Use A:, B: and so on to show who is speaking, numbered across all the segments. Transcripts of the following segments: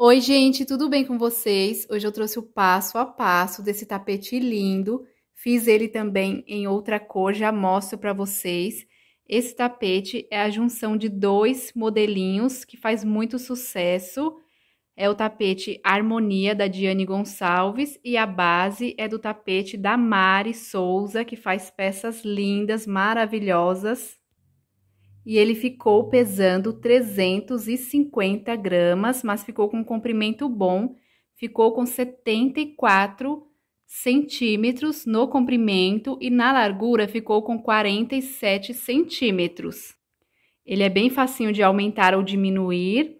A: Oi, gente, tudo bem com vocês? Hoje eu trouxe o passo a passo desse tapete lindo. Fiz ele também em outra cor, já mostro para vocês. Esse tapete é a junção de dois modelinhos que faz muito sucesso. É o tapete Harmonia da Diane Gonçalves e a base é do tapete da Mari Souza, que faz peças lindas, maravilhosas e ele ficou pesando 350 gramas, mas ficou com um comprimento bom, ficou com 74 centímetros no comprimento e na largura ficou com 47 centímetros. Ele é bem facinho de aumentar ou diminuir,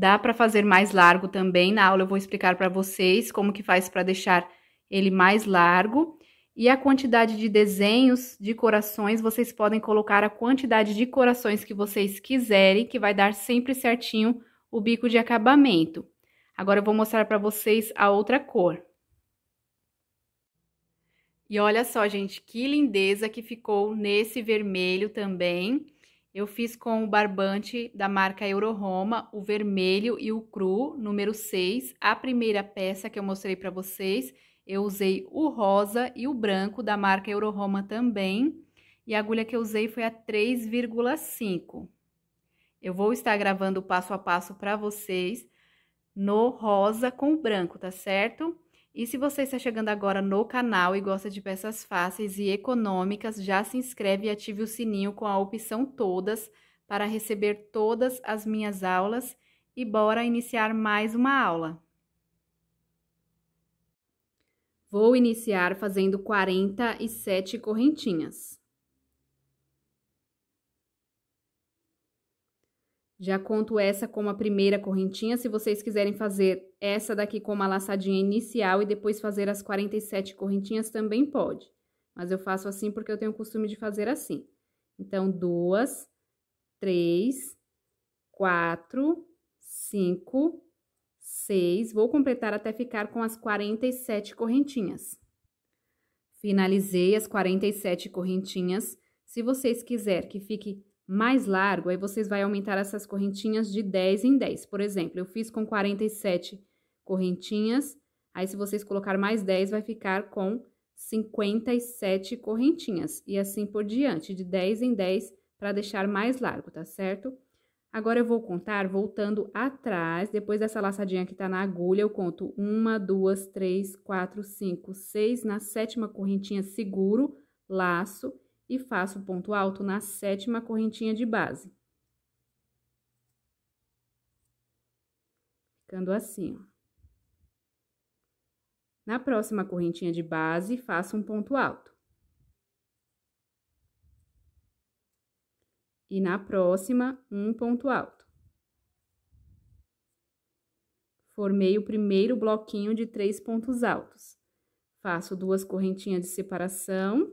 A: Dá para fazer mais largo também. Na aula eu vou explicar para vocês como que faz para deixar ele mais largo. E a quantidade de desenhos de corações, vocês podem colocar a quantidade de corações que vocês quiserem, que vai dar sempre certinho o bico de acabamento. Agora eu vou mostrar para vocês a outra cor. E olha só, gente, que lindeza que ficou nesse vermelho também. Eu fiz com o barbante da marca Euroroma, o vermelho e o cru, número 6, a primeira peça que eu mostrei para vocês. Eu usei o rosa e o branco da marca Euroroma também. E a agulha que eu usei foi a 3,5. Eu vou estar gravando passo a passo para vocês no rosa com o branco, tá certo? E se você está chegando agora no canal e gosta de peças fáceis e econômicas, já se inscreve e ative o sininho com a opção todas para receber todas as minhas aulas. E bora iniciar mais uma aula. Vou iniciar fazendo 47 correntinhas. Já conto essa como a primeira correntinha. Se vocês quiserem fazer essa daqui como a laçadinha inicial e depois fazer as 47 correntinhas, também pode. Mas eu faço assim porque eu tenho o costume de fazer assim. Então, duas, três, quatro, cinco, 6, vou completar até ficar com as 47 correntinhas. Finalizei as 47 correntinhas. Se vocês quiserem que fique mais largo, aí vocês vão aumentar essas correntinhas de 10 em 10. Por exemplo, eu fiz com 47 correntinhas, aí se vocês colocar mais 10, vai ficar com 57 correntinhas. E assim por diante, de 10 em 10, para deixar mais largo, tá certo? Agora eu vou contar voltando atrás, depois dessa laçadinha que tá na agulha, eu conto uma, duas, três, quatro, cinco, seis, na sétima correntinha seguro, laço e faço ponto alto na sétima correntinha de base. Ficando assim, ó. Na próxima correntinha de base, faço um ponto alto. e na próxima, um ponto alto. Formei o primeiro bloquinho de três pontos altos. Faço duas correntinhas de separação,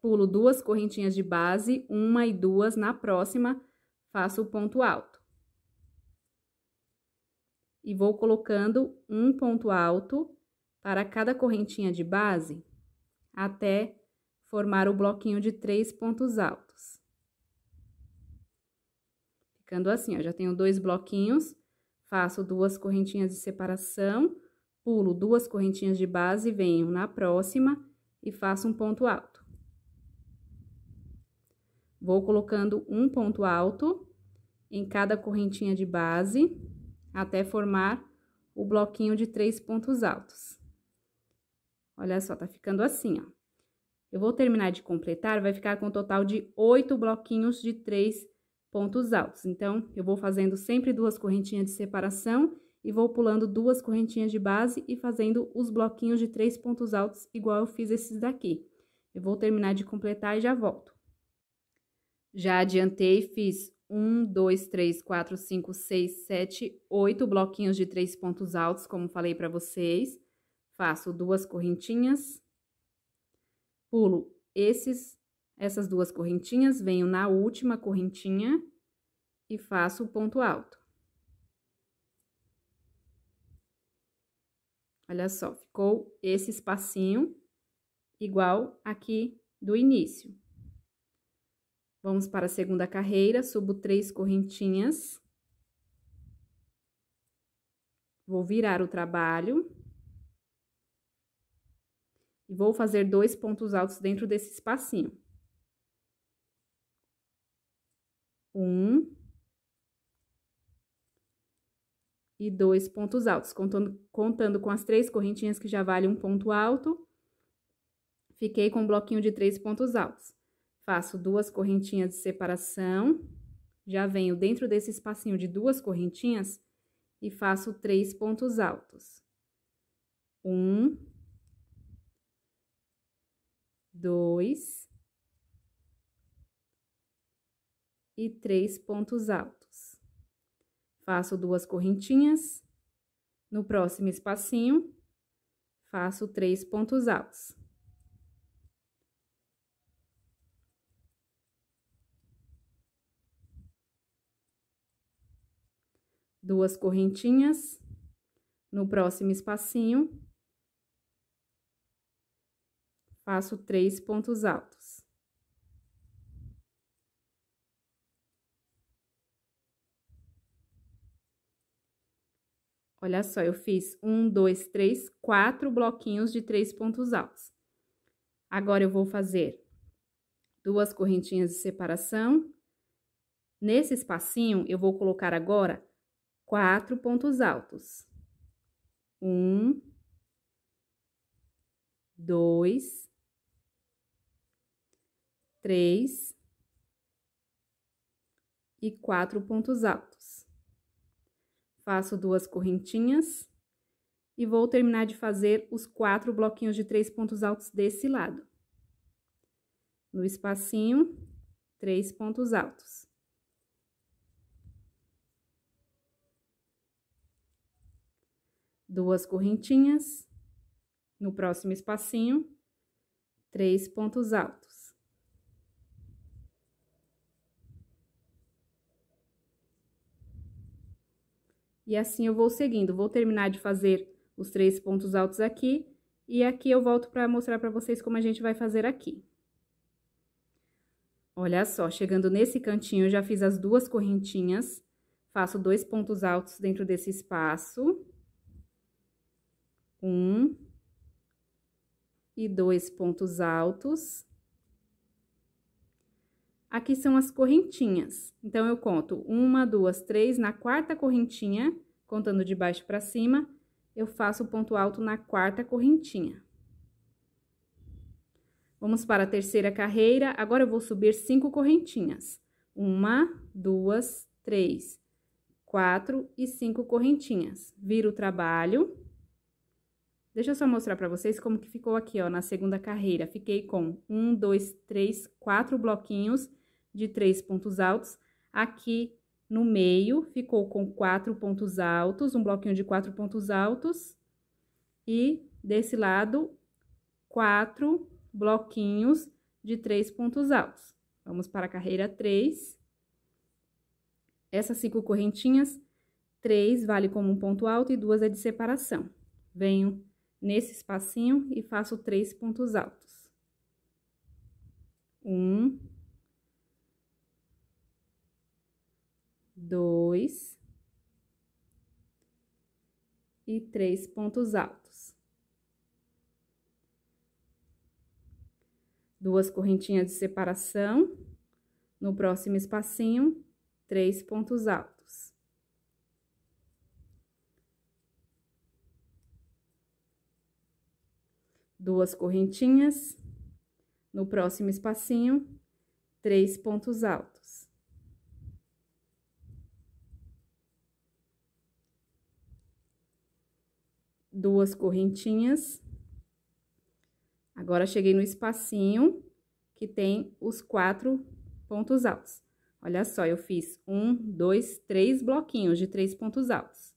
A: pulo duas correntinhas de base, uma e duas na próxima, faço o ponto alto. E vou colocando um ponto alto para cada correntinha de base até formar o bloquinho de três pontos altos. Ficando assim, ó, já tenho dois bloquinhos, faço duas correntinhas de separação, pulo duas correntinhas de base, venho na próxima e faço um ponto alto. Vou colocando um ponto alto em cada correntinha de base, até formar o bloquinho de três pontos altos. Olha só, tá ficando assim, ó. Eu vou terminar de completar, vai ficar com um total de oito bloquinhos de três pontos altos. Então, eu vou fazendo sempre duas correntinhas de separação e vou pulando duas correntinhas de base e fazendo os bloquinhos de três pontos altos, igual eu fiz esses daqui. Eu vou terminar de completar e já volto. Já adiantei, fiz um, dois, três, quatro, cinco, seis, sete, oito bloquinhos de três pontos altos, como falei para vocês. Faço duas correntinhas, pulo esses, essas duas correntinhas, venho na última correntinha e faço o ponto alto. Olha só, ficou esse espacinho igual aqui do início. Vamos para a segunda carreira, subo três correntinhas. Vou virar o trabalho. E vou fazer dois pontos altos dentro desse espacinho. Um. e dois pontos altos, contando, contando com as três correntinhas que já vale um ponto alto, fiquei com um bloquinho de três pontos altos. Faço duas correntinhas de separação, já venho dentro desse espacinho de duas correntinhas e faço três pontos altos. Um, dois e três pontos altos faço duas correntinhas. No próximo espacinho, faço três pontos altos. Duas correntinhas. No próximo espacinho, faço três pontos altos. Olha só, eu fiz um, dois, três, quatro bloquinhos de três pontos altos. Agora, eu vou fazer duas correntinhas de separação. Nesse espacinho, eu vou colocar agora quatro pontos altos. Um, dois, três e quatro pontos altos faço duas correntinhas e vou terminar de fazer os quatro bloquinhos de três pontos altos desse lado. No espacinho, três pontos altos. Duas correntinhas, no próximo espacinho, três pontos altos. E assim eu vou seguindo, vou terminar de fazer os três pontos altos aqui, e aqui eu volto para mostrar para vocês como a gente vai fazer aqui. Olha só, chegando nesse cantinho, eu já fiz as duas correntinhas, faço dois pontos altos dentro desse espaço. Um e dois pontos altos. Aqui são as correntinhas. Então, eu conto uma, duas, três. Na quarta correntinha, contando de baixo para cima, eu faço o ponto alto na quarta correntinha. Vamos para a terceira carreira. Agora, eu vou subir cinco correntinhas. Uma, duas, três, quatro e cinco correntinhas. Viro o trabalho. Deixa eu só mostrar para vocês como que ficou aqui, ó, na segunda carreira. Fiquei com um, dois, três, quatro bloquinhos de três pontos altos. Aqui no meio ficou com quatro pontos altos, um bloquinho de quatro pontos altos. E desse lado, quatro bloquinhos de três pontos altos. Vamos para a carreira 3. Essas cinco correntinhas, três vale como um ponto alto e duas é de separação. Venho nesse espacinho e faço três pontos altos. Um, dois e três pontos altos. Duas correntinhas de separação, no próximo espacinho, três pontos altos. Duas correntinhas, no próximo espacinho, três pontos altos. duas correntinhas. Agora, cheguei no espacinho que tem os quatro pontos altos. Olha só, eu fiz um, dois, três bloquinhos de três pontos altos.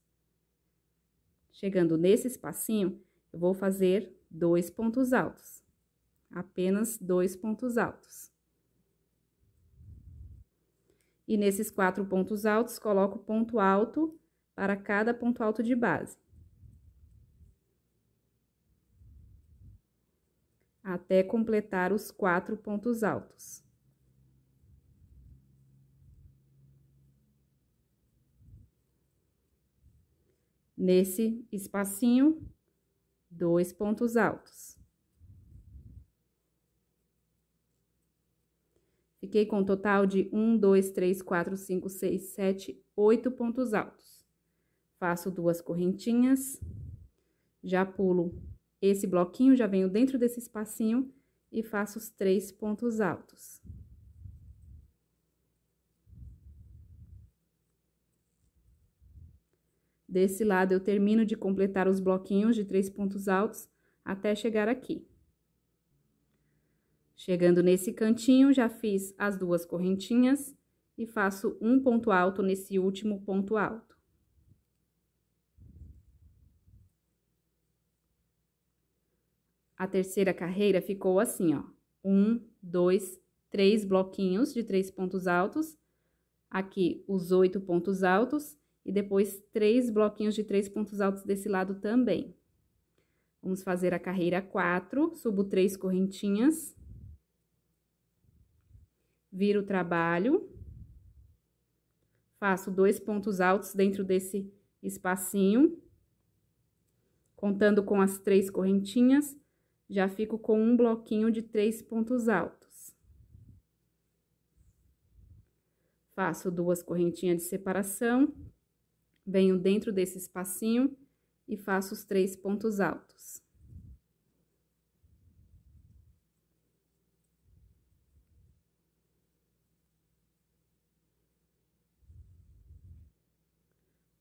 A: Chegando nesse espacinho, eu vou fazer dois pontos altos. Apenas dois pontos altos. E nesses quatro pontos altos, coloco ponto alto para cada ponto alto de base. até completar os quatro pontos altos. Nesse espacinho, dois pontos altos. Fiquei com um total de um, dois, três, quatro, cinco, seis, sete, oito pontos altos. Faço duas correntinhas, já pulo esse bloquinho, já venho dentro desse espacinho e faço os três pontos altos. Desse lado, eu termino de completar os bloquinhos de três pontos altos até chegar aqui. Chegando nesse cantinho, já fiz as duas correntinhas e faço um ponto alto nesse último ponto alto. a terceira carreira ficou assim, ó. Um, dois, três bloquinhos de três pontos altos. Aqui, os oito pontos altos. E depois, três bloquinhos de três pontos altos desse lado também. Vamos fazer a carreira quatro. subo três correntinhas. Viro o trabalho. Faço dois pontos altos dentro desse espacinho. Contando com as três correntinhas já fico com um bloquinho de três pontos altos. Faço duas correntinhas de separação, venho dentro desse espacinho e faço os três pontos altos.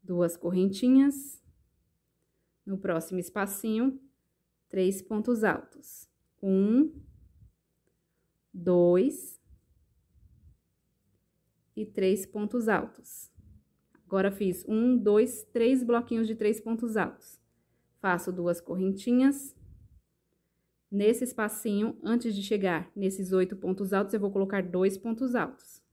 A: Duas correntinhas. No próximo espacinho, três pontos altos. Um, dois e três pontos altos. Agora, fiz um, dois, três bloquinhos de três pontos altos. Faço duas correntinhas. Nesse espacinho, antes de chegar nesses oito pontos altos, eu vou colocar dois pontos altos.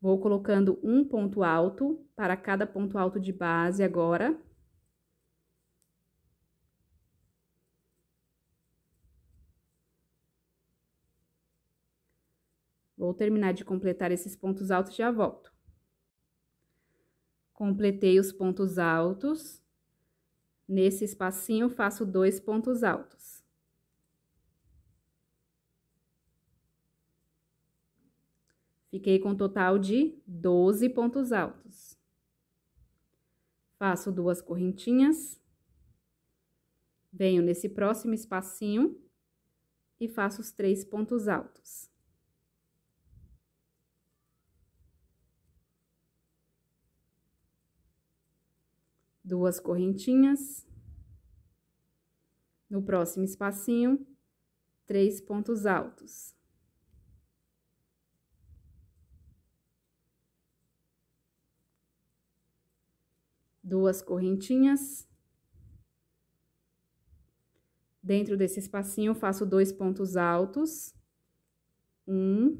A: Vou colocando um ponto alto para cada ponto alto de base agora. Vou terminar de completar esses pontos altos e já volto. Completei os pontos altos. Nesse espacinho, faço dois pontos altos. Fiquei com um total de 12 pontos altos. Faço duas correntinhas. Venho nesse próximo espacinho e faço os três pontos altos. Duas correntinhas. No próximo espacinho, três pontos altos. duas correntinhas. Dentro desse espacinho, faço dois pontos altos. Um.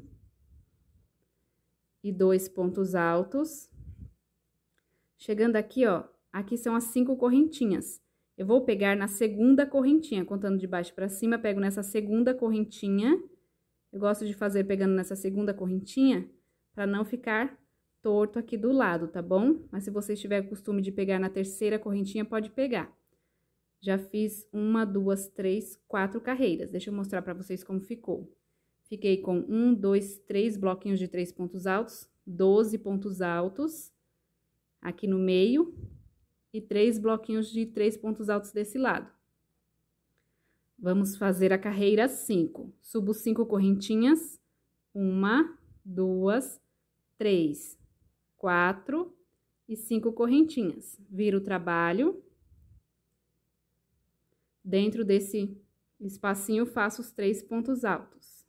A: E dois pontos altos. Chegando aqui, ó, aqui são as cinco correntinhas. Eu vou pegar na segunda correntinha, contando de baixo para cima, pego nessa segunda correntinha. Eu gosto de fazer pegando nessa segunda correntinha, para não ficar torto aqui do lado, tá bom? Mas se você tiver costume de pegar na terceira correntinha, pode pegar. Já fiz uma, duas, três, quatro carreiras. Deixa eu mostrar para vocês como ficou. Fiquei com um, dois, três bloquinhos de três pontos altos, doze pontos altos aqui no meio e três bloquinhos de três pontos altos desse lado. Vamos fazer a carreira cinco. Subo cinco correntinhas. Uma, duas, três quatro e cinco correntinhas. Vira o trabalho. Dentro desse espacinho, faço os três pontos altos.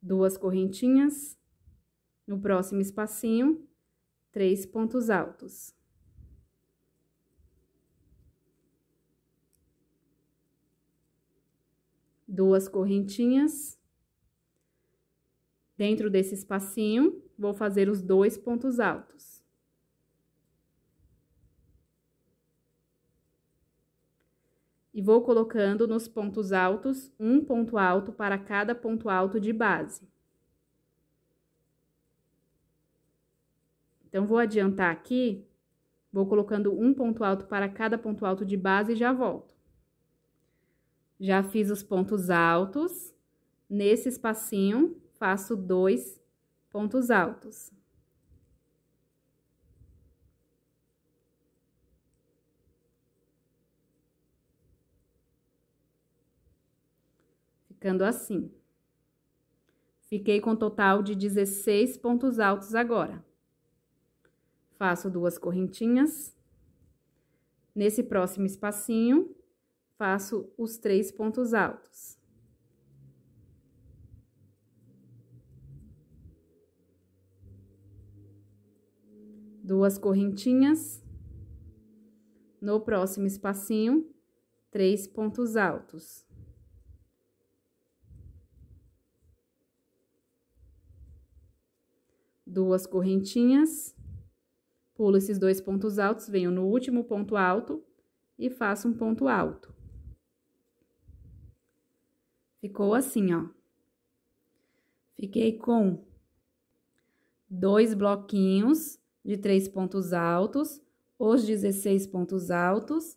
A: Duas correntinhas. No próximo espacinho, três pontos altos. Duas correntinhas. Dentro desse espacinho, vou fazer os dois pontos altos. E vou colocando nos pontos altos um ponto alto para cada ponto alto de base. Então, vou adiantar aqui, vou colocando um ponto alto para cada ponto alto de base e já volto. Já fiz os pontos altos, nesse espacinho, faço dois pontos altos. Ficando assim. Fiquei com um total de 16 pontos altos agora faço duas correntinhas. Nesse próximo espacinho, faço os três pontos altos. Duas correntinhas. No próximo espacinho, três pontos altos. Duas correntinhas Pulo esses dois pontos altos, venho no último ponto alto e faço um ponto alto. Ficou assim, ó. Fiquei com dois bloquinhos de três pontos altos, os 16 pontos altos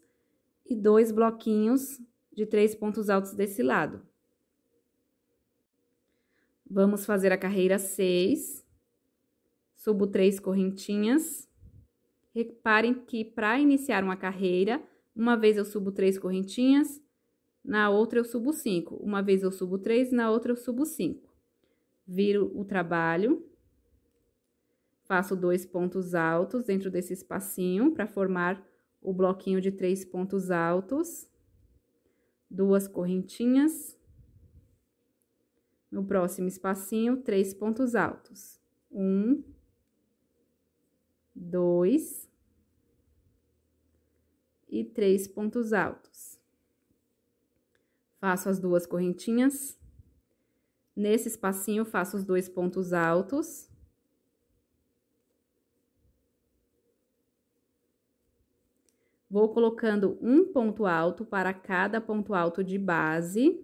A: e dois bloquinhos de três pontos altos desse lado. Vamos fazer a carreira 6. Subo três correntinhas. Reparem que para iniciar uma carreira, uma vez eu subo três correntinhas, na outra eu subo cinco. Uma vez eu subo três, na outra eu subo cinco. Viro o trabalho, faço dois pontos altos dentro desse espacinho para formar o bloquinho de três pontos altos, duas correntinhas. No próximo espacinho, três pontos altos. Um, dois, e três pontos altos. Faço as duas correntinhas. Nesse espacinho, faço os dois pontos altos. Vou colocando um ponto alto para cada ponto alto de base.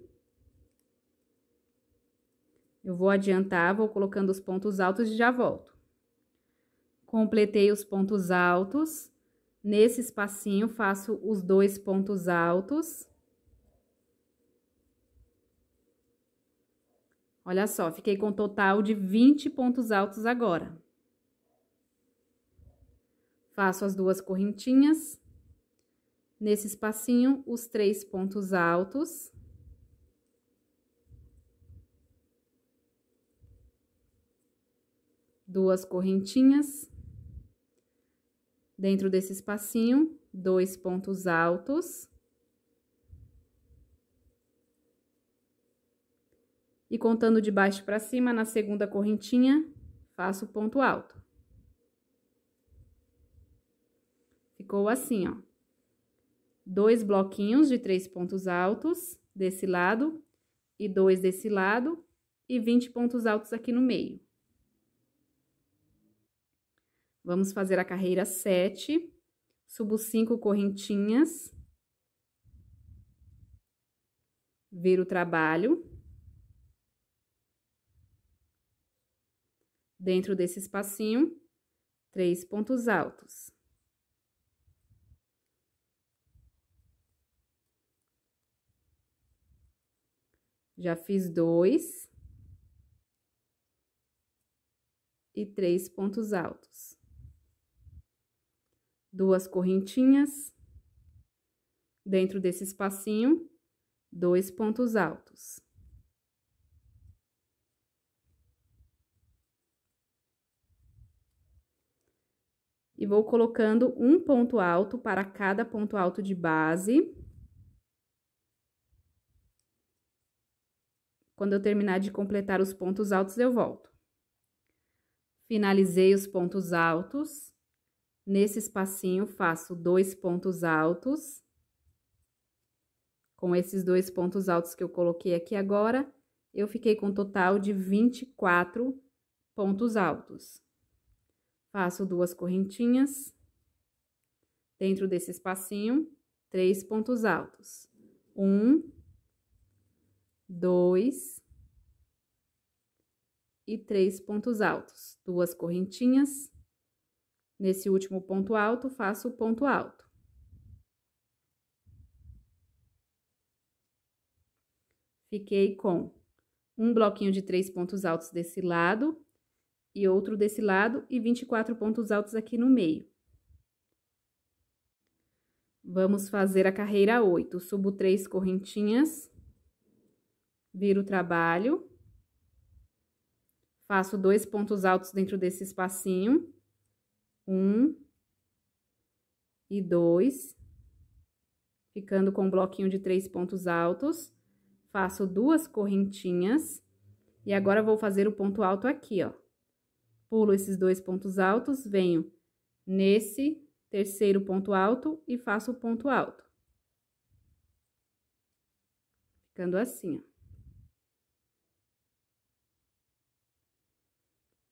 A: Eu vou adiantar, vou colocando os pontos altos e já volto. Completei os pontos altos Nesse espacinho, faço os dois pontos altos. Olha só, fiquei com um total de 20 pontos altos agora. Faço as duas correntinhas. Nesse espacinho, os três pontos altos. Duas correntinhas dentro desse espacinho, dois pontos altos. E contando de baixo para cima, na segunda correntinha, faço o ponto alto. Ficou assim, ó. Dois bloquinhos de três pontos altos desse lado e dois desse lado e 20 pontos altos aqui no meio. Vamos fazer a carreira 7, subo 5 correntinhas, viro o trabalho. Dentro desse espacinho, três pontos altos. Já fiz dois e três pontos altos duas correntinhas. Dentro desse espacinho, dois pontos altos. E vou colocando um ponto alto para cada ponto alto de base. Quando eu terminar de completar os pontos altos, eu volto. Finalizei os pontos altos. Nesse espacinho, faço dois pontos altos. Com esses dois pontos altos que eu coloquei aqui agora, eu fiquei com um total de 24 pontos altos. Faço duas correntinhas. Dentro desse espacinho, três pontos altos. Um, dois e três pontos altos. Duas correntinhas Nesse último ponto alto, faço o ponto alto. Fiquei com um bloquinho de três pontos altos desse lado e outro desse lado e 24 pontos altos aqui no meio. Vamos fazer a carreira 8. Subo três correntinhas, viro o trabalho, faço dois pontos altos dentro desse espacinho um e dois, ficando com um bloquinho de três pontos altos, faço duas correntinhas, e agora vou fazer o ponto alto aqui, ó. Pulo esses dois pontos altos, venho nesse terceiro ponto alto e faço o ponto alto. Ficando assim, ó.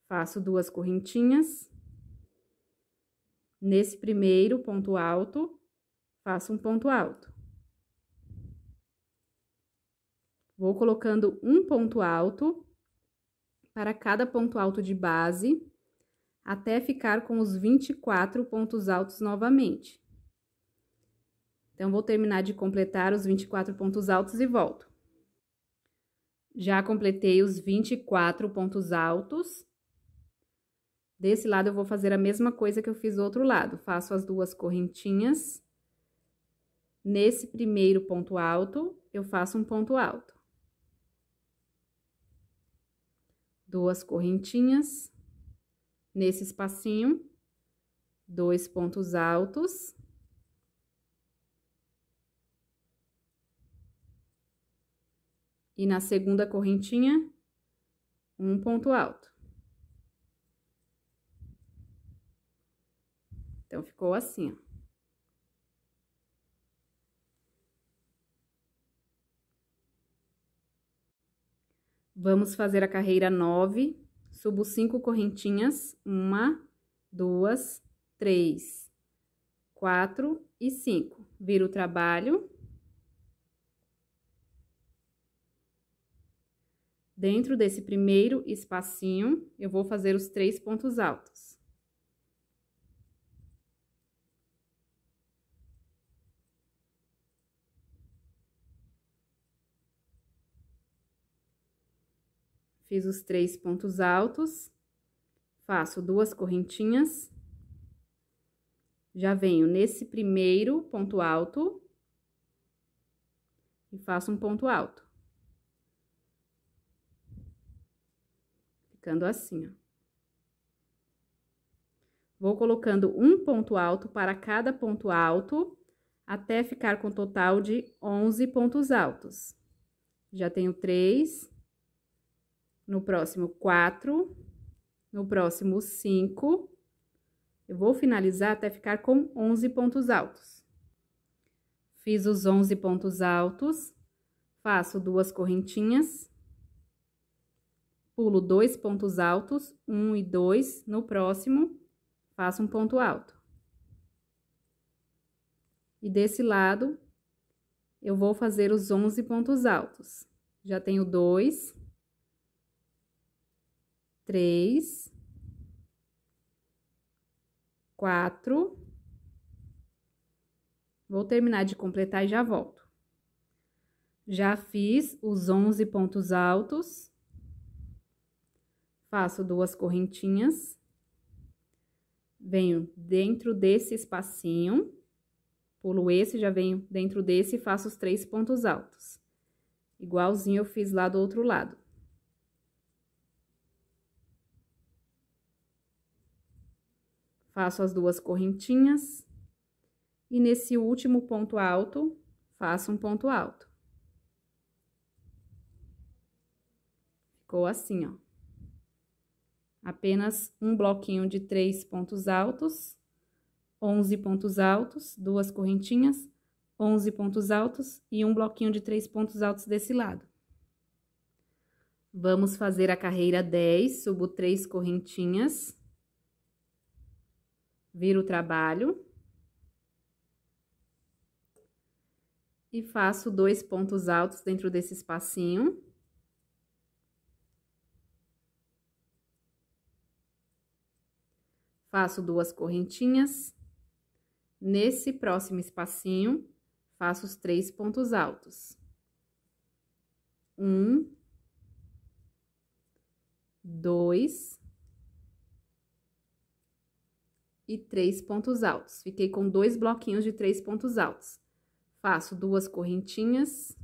A: Faço duas correntinhas. Nesse primeiro ponto alto, faço um ponto alto. Vou colocando um ponto alto para cada ponto alto de base, até ficar com os 24 pontos altos novamente. Então, vou terminar de completar os 24 pontos altos e volto. Já completei os 24 pontos altos Desse lado, eu vou fazer a mesma coisa que eu fiz do outro lado. Faço as duas correntinhas. Nesse primeiro ponto alto, eu faço um ponto alto. Duas correntinhas. Nesse espacinho, dois pontos altos. E na segunda correntinha, um ponto alto. Então, ficou assim, Vamos fazer a carreira 9, subo cinco correntinhas, uma, duas, três, quatro e cinco. Viro o trabalho. Dentro desse primeiro espacinho, eu vou fazer os três pontos altos. Fiz os três pontos altos, faço duas correntinhas, já venho nesse primeiro ponto alto e faço um ponto alto. Ficando assim, ó. Vou colocando um ponto alto para cada ponto alto, até ficar com um total de 11 pontos altos. Já tenho três, no próximo quatro, no próximo cinco. Eu vou finalizar até ficar com 11 pontos altos. Fiz os 11 pontos altos, faço duas correntinhas, pulo dois pontos altos, um e dois, no próximo, faço um ponto alto. E desse lado, eu vou fazer os 11 pontos altos. Já tenho dois, três, quatro. Vou terminar de completar e já volto. Já fiz os 11 pontos altos. Faço duas correntinhas. Venho dentro desse espacinho. Pulo esse, já venho dentro desse e faço os três pontos altos. Igualzinho eu fiz lá do outro lado. faço as duas correntinhas e nesse último ponto alto, faço um ponto alto. Ficou assim, ó. Apenas um bloquinho de três pontos altos, 11 pontos altos, duas correntinhas, 11 pontos altos e um bloquinho de três pontos altos desse lado. Vamos fazer a carreira 10, subo três correntinhas viro o trabalho. E faço dois pontos altos dentro desse espacinho. Faço duas correntinhas. Nesse próximo espacinho, faço os três pontos altos. Um, dois, e três pontos altos. Fiquei com dois bloquinhos de três pontos altos. Faço duas correntinhas.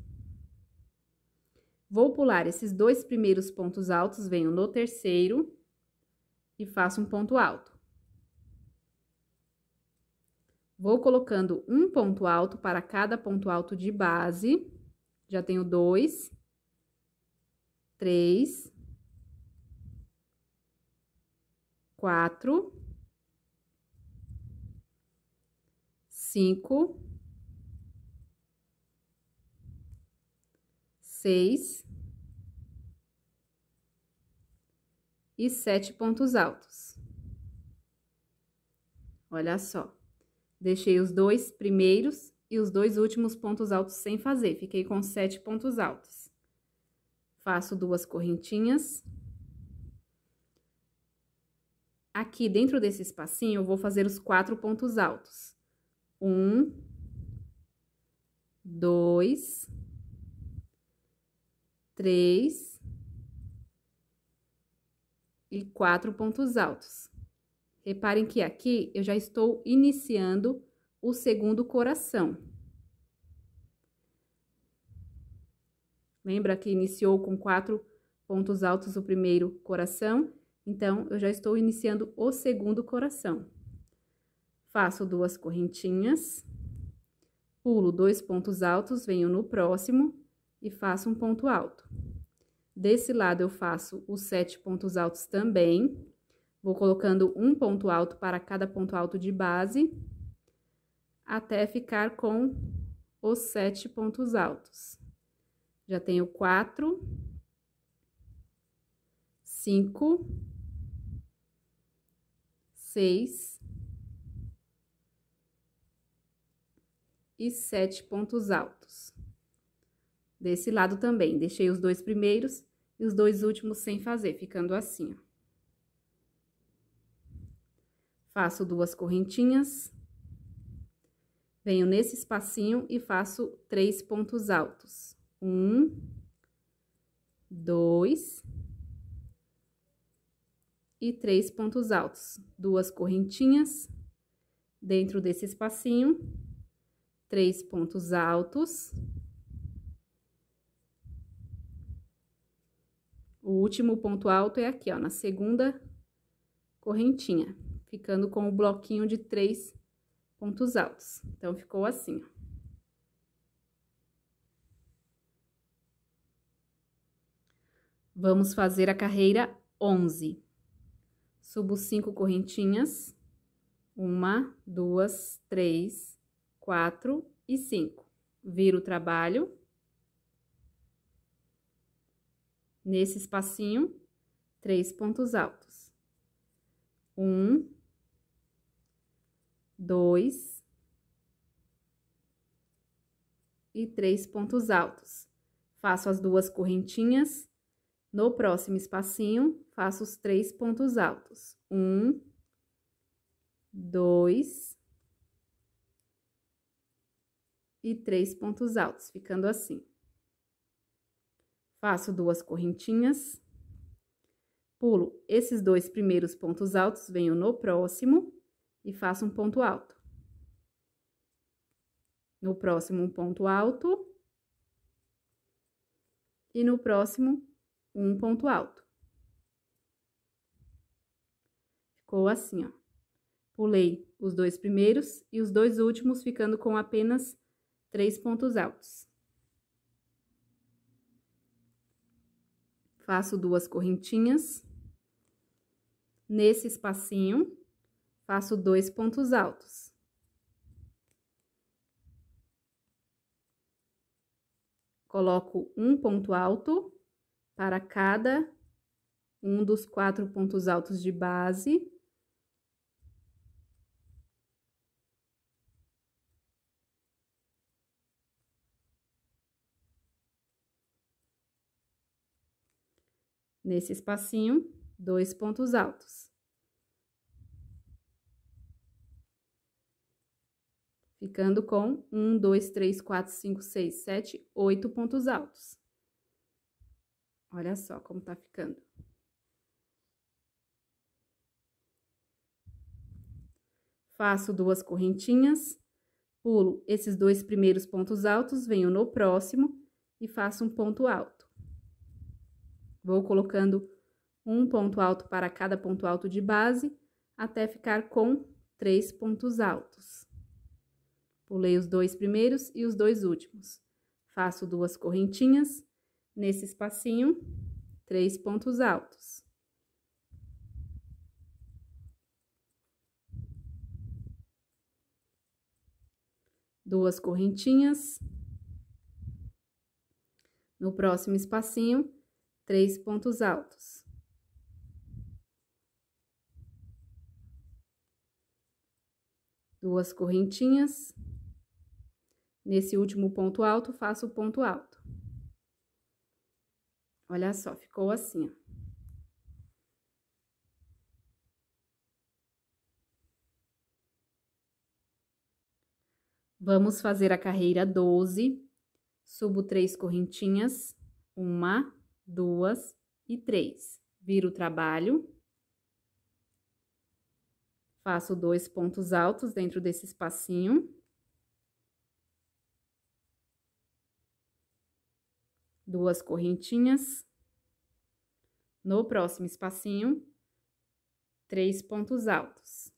A: Vou pular esses dois primeiros pontos altos, venho no terceiro e faço um ponto alto. Vou colocando um ponto alto para cada ponto alto de base. Já tenho dois, três, quatro, cinco, seis e sete pontos altos. Olha só, deixei os dois primeiros e os dois últimos pontos altos sem fazer, fiquei com sete pontos altos. Faço duas correntinhas. Aqui dentro desse espacinho, eu vou fazer os quatro pontos altos. Um, dois, três e quatro pontos altos. Reparem que aqui eu já estou iniciando o segundo coração. Lembra que iniciou com quatro pontos altos o primeiro coração? Então, eu já estou iniciando o segundo coração faço duas correntinhas, pulo dois pontos altos, venho no próximo e faço um ponto alto. Desse lado, eu faço os sete pontos altos também. Vou colocando um ponto alto para cada ponto alto de base, até ficar com os sete pontos altos. Já tenho quatro, cinco, seis, e sete pontos altos. Desse lado também, deixei os dois primeiros e os dois últimos sem fazer, ficando assim, ó. Faço duas correntinhas, venho nesse espacinho e faço três pontos altos. Um, dois e três pontos altos. Duas correntinhas dentro desse espacinho três pontos altos. O último ponto alto é aqui, ó, na segunda correntinha, ficando com o bloquinho de três pontos altos. Então, ficou assim, ó. Vamos fazer a carreira 11. Subo cinco correntinhas. Uma, duas, três, 4 e 5. Viro o trabalho. Nesse espacinho, três pontos altos. Um, dois e três pontos altos. Faço as duas correntinhas. No próximo espacinho, faço os três pontos altos. Um, dois e três pontos altos, ficando assim. Faço duas correntinhas, pulo esses dois primeiros pontos altos, venho no próximo e faço um ponto alto. No próximo, um ponto alto. E no próximo, um ponto alto. Ficou assim, ó. Pulei os dois primeiros e os dois últimos, ficando com apenas três pontos altos. Faço duas correntinhas. Nesse espacinho, faço dois pontos altos. Coloco um ponto alto para cada um dos quatro pontos altos de base nesse espacinho, dois pontos altos. Ficando com um, dois, três, quatro, cinco, seis, sete, oito pontos altos. Olha só como tá ficando. Faço duas correntinhas, pulo esses dois primeiros pontos altos, venho no próximo e faço um ponto alto. Vou colocando um ponto alto para cada ponto alto de base, até ficar com três pontos altos. Pulei os dois primeiros e os dois últimos. Faço duas correntinhas nesse espacinho, três pontos altos. Duas correntinhas. No próximo espacinho, três pontos altos. Duas correntinhas. Nesse último ponto alto, faço o ponto alto. Olha só, ficou assim, ó. Vamos fazer a carreira 12. Subo três correntinhas. Uma, duas e três. Viro o trabalho. Faço dois pontos altos dentro desse espacinho. Duas correntinhas. No próximo espacinho, três pontos altos.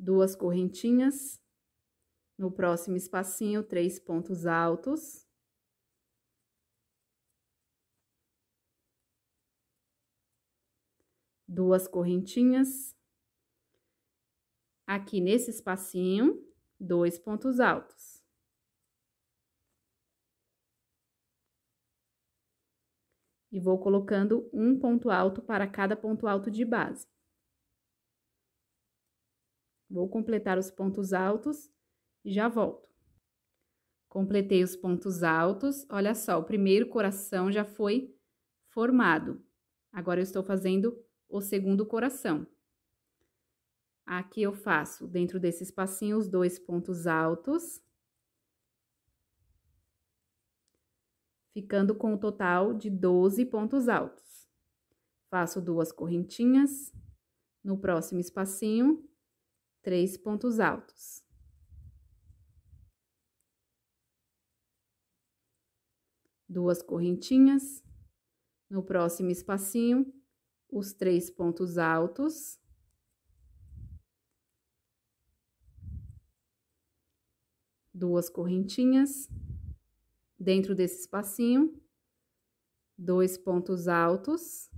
A: duas correntinhas. No próximo espacinho, três pontos altos. Duas correntinhas. Aqui nesse espacinho, dois pontos altos. E vou colocando um ponto alto para cada ponto alto de base. Vou completar os pontos altos e já volto. Completei os pontos altos. Olha só, o primeiro coração já foi formado. Agora eu estou fazendo o segundo coração. Aqui eu faço, dentro desse espacinho, os dois pontos altos. Ficando com o um total de 12 pontos altos. Faço duas correntinhas. No próximo espacinho, três pontos altos. Duas correntinhas. No próximo espacinho, os três pontos altos. Duas correntinhas. Dentro desse espacinho, dois pontos altos.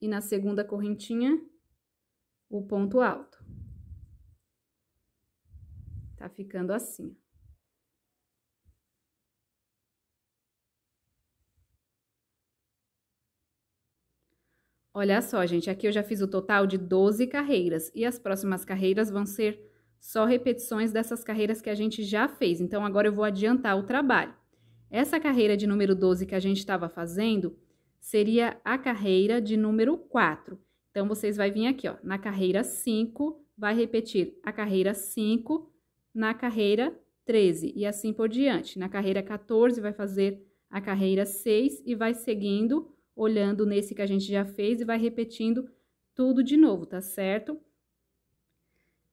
A: E na segunda correntinha, o ponto alto. Tá ficando assim. Olha só, gente, aqui eu já fiz o total de 12 carreiras e as próximas carreiras vão ser só repetições dessas carreiras que a gente já fez. Então, agora eu vou adiantar o trabalho. Essa carreira de número 12 que a gente estava fazendo seria a carreira de número 4. Então, vocês vão vir aqui, ó, na carreira 5, vai repetir a carreira 5 na carreira 13 e assim por diante. Na carreira 14, vai fazer a carreira 6 e vai seguindo, olhando nesse que a gente já fez e vai repetindo tudo de novo, tá certo?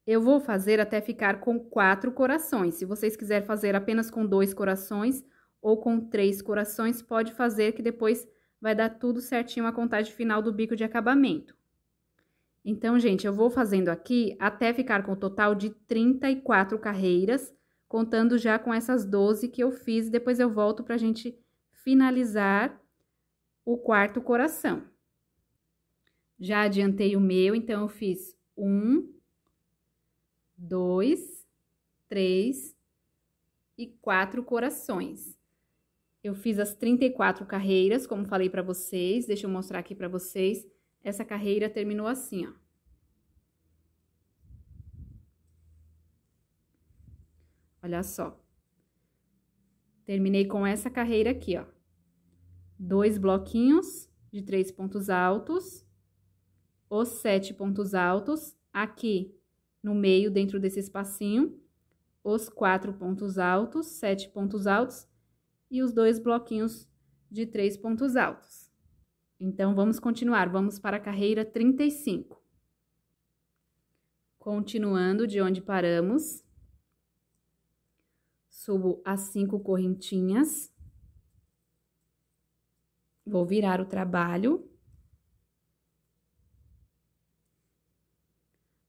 A: Eu vou fazer até ficar com quatro corações. Se vocês quiserem fazer apenas com dois corações ou com três corações, pode fazer que depois vai dar tudo certinho a contagem final do bico de acabamento. Então, gente, eu vou fazendo aqui até ficar com o total de 34 carreiras, contando já com essas 12 que eu fiz, depois eu volto para a gente finalizar o quarto coração. Já adiantei o meu, então eu fiz um, dois, três e quatro corações. Eu fiz as 34 carreiras, como falei para vocês, deixa eu mostrar aqui para vocês essa carreira terminou assim, ó. Olha só. Terminei com essa carreira aqui, ó. Dois bloquinhos de três pontos altos, os sete pontos altos, aqui no meio, dentro desse espacinho, os quatro pontos altos, sete pontos altos e os dois bloquinhos de três pontos altos. Então vamos continuar, vamos para a carreira 35. Continuando de onde paramos, subo as cinco correntinhas, vou virar o trabalho.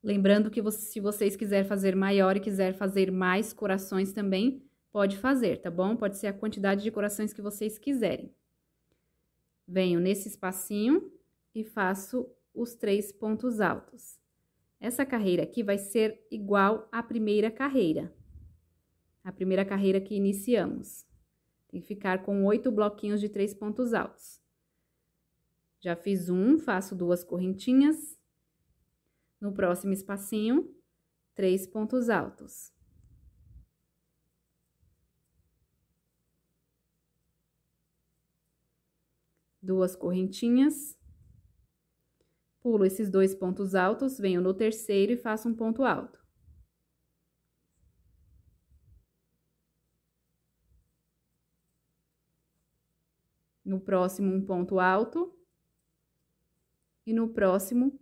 A: Lembrando que se vocês quiserem fazer maior e quiser fazer mais corações também, pode fazer, tá bom? Pode ser a quantidade de corações que vocês quiserem. Venho nesse espacinho e faço os três pontos altos. Essa carreira aqui vai ser igual à primeira carreira. A primeira carreira que iniciamos. Tem que ficar com oito bloquinhos de três pontos altos. Já fiz um, faço duas correntinhas. No próximo espacinho, três pontos altos. duas correntinhas, pulo esses dois pontos altos, venho no terceiro e faço um ponto alto. No próximo, um ponto alto. E no próximo,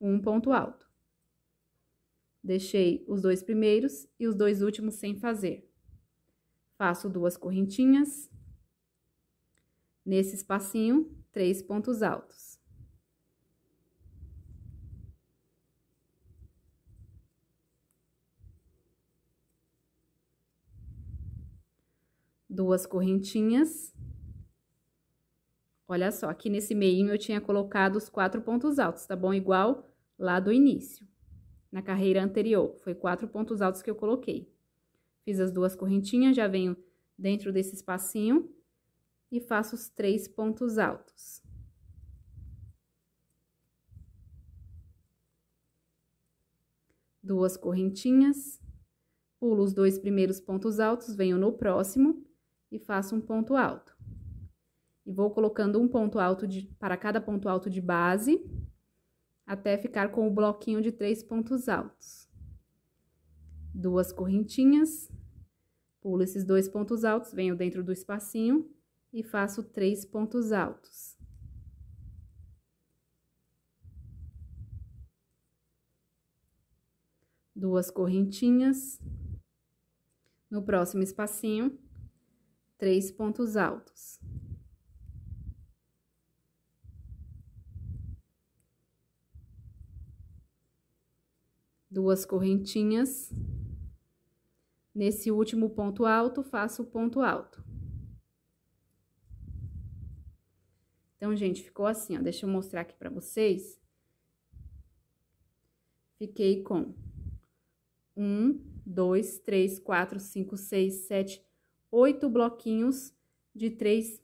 A: um ponto alto. Deixei os dois primeiros e os dois últimos sem fazer. Faço duas correntinhas nesse espacinho, três pontos altos. Duas correntinhas. Olha só, aqui nesse meio eu tinha colocado os quatro pontos altos, tá bom? Igual lá do início, na carreira anterior. Foi quatro pontos altos que eu coloquei. Fiz as duas correntinhas, já venho dentro desse espacinho e faço os três pontos altos. Duas correntinhas, pulo os dois primeiros pontos altos, venho no próximo e faço um ponto alto. E vou colocando um ponto alto de, para cada ponto alto de base, até ficar com o bloquinho de três pontos altos. Duas correntinhas, pulo esses dois pontos altos, venho dentro do espacinho e faço três pontos altos. Duas correntinhas. No próximo espacinho, três pontos altos. Duas correntinhas. Nesse último ponto alto, faço ponto alto. Então, gente, ficou assim, ó. Deixa eu mostrar aqui pra vocês. Fiquei com 1, 2, 3, 4, 5, 6, 7, 8 bloquinhos de 3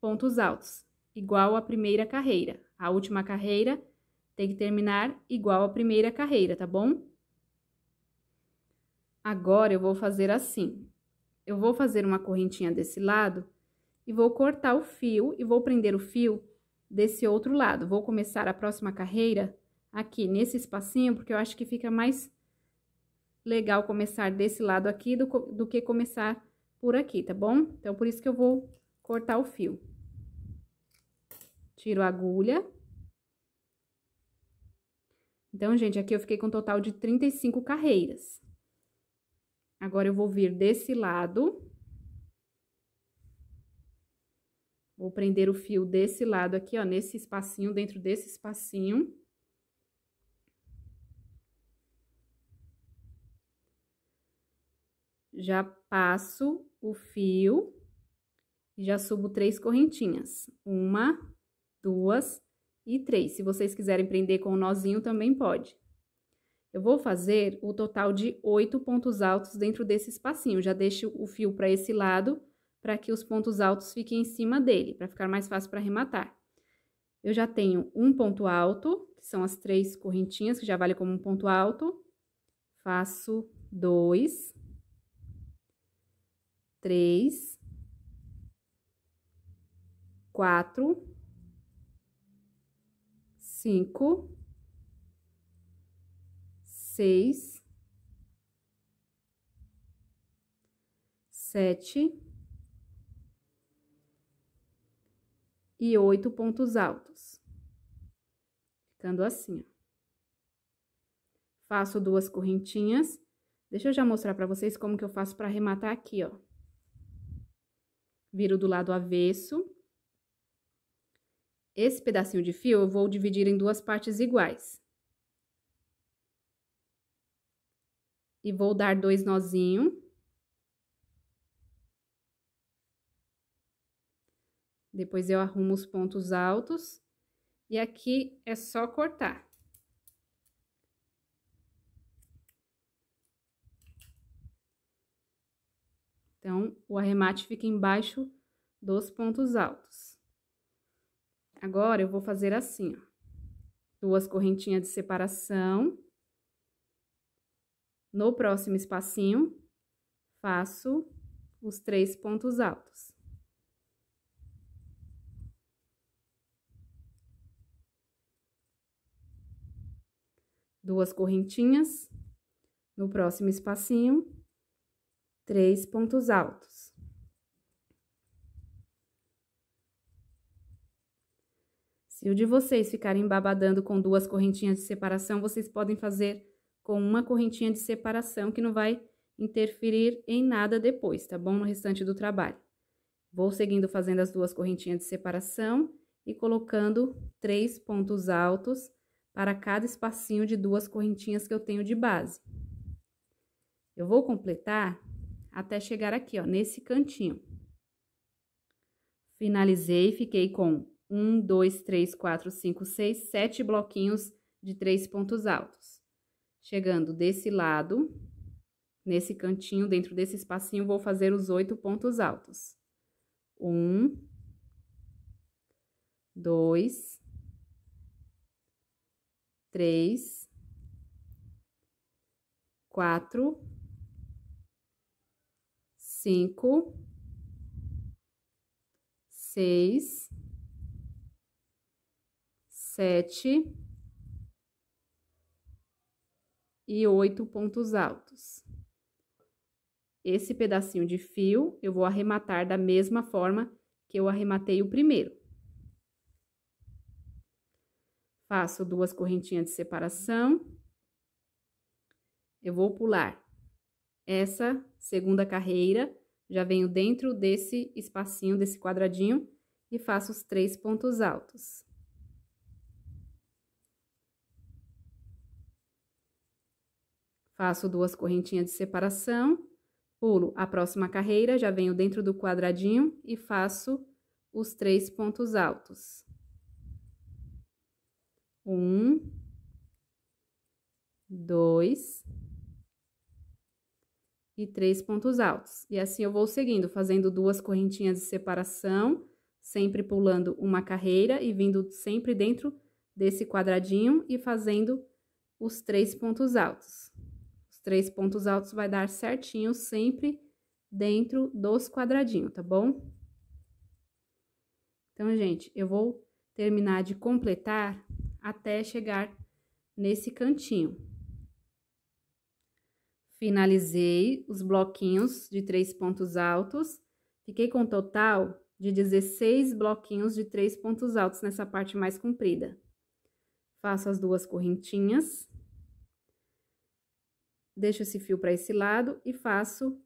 A: pontos altos, igual à primeira carreira. A última carreira tem que terminar igual à primeira carreira, tá bom? Agora, eu vou fazer assim. Eu vou fazer uma correntinha desse lado e vou cortar o fio e vou prender o fio desse outro lado. Vou começar a próxima carreira aqui nesse espacinho, porque eu acho que fica mais legal começar desse lado aqui do, do que começar por aqui, tá bom? Então, por isso que eu vou cortar o fio. Tiro a agulha. Então, gente, aqui eu fiquei com um total de 35 carreiras. Agora, eu vou vir desse lado Vou prender o fio desse lado aqui, ó, nesse espacinho, dentro desse espacinho. Já passo o fio e já subo três correntinhas. Uma, duas e três. Se vocês quiserem prender com o um nozinho, também pode. Eu vou fazer o total de oito pontos altos dentro desse espacinho. Já deixo o fio para esse lado para que os pontos altos fiquem em cima dele, para ficar mais fácil para arrematar. Eu já tenho um ponto alto, que são as três correntinhas, que já vale como um ponto alto. Faço dois, três, quatro, cinco, seis, sete, e oito pontos altos. Ficando assim, ó. Faço duas correntinhas. Deixa eu já mostrar para vocês como que eu faço para arrematar aqui, ó. Viro do lado avesso. Esse pedacinho de fio eu vou dividir em duas partes iguais. E vou dar dois nozinhos Depois eu arrumo os pontos altos. E aqui é só cortar. Então, o arremate fica embaixo dos pontos altos. Agora, eu vou fazer assim, ó. Duas correntinhas de separação. No próximo espacinho, faço os três pontos altos. duas correntinhas, no próximo espacinho, três pontos altos. Se o de vocês ficarem babadando com duas correntinhas de separação, vocês podem fazer com uma correntinha de separação, que não vai interferir em nada depois, tá bom? No restante do trabalho. Vou seguindo fazendo as duas correntinhas de separação e colocando três pontos altos para cada espacinho de duas correntinhas que eu tenho de base. Eu vou completar até chegar aqui, ó, nesse cantinho. Finalizei, fiquei com um, dois, três, quatro, cinco, seis, sete bloquinhos de três pontos altos. Chegando desse lado, nesse cantinho, dentro desse espacinho, vou fazer os oito pontos altos. Um, dois, três, quatro, cinco, seis, sete e oito pontos altos. Esse pedacinho de fio eu vou arrematar da mesma forma que eu arrematei o primeiro. Faço duas correntinhas de separação. Eu vou pular essa segunda carreira, já venho dentro desse espacinho, desse quadradinho, e faço os três pontos altos. Faço duas correntinhas de separação, pulo a próxima carreira, já venho dentro do quadradinho e faço os três pontos altos. Um, dois e três pontos altos. E assim eu vou seguindo, fazendo duas correntinhas de separação, sempre pulando uma carreira e vindo sempre dentro desse quadradinho e fazendo os três pontos altos. Os três pontos altos vai dar certinho sempre dentro dos quadradinhos, tá bom? Então, gente, eu vou terminar de completar até chegar nesse cantinho. Finalizei os bloquinhos de três pontos altos. Fiquei com um total de 16 bloquinhos de três pontos altos nessa parte mais comprida. Faço as duas correntinhas. Deixo esse fio para esse lado e faço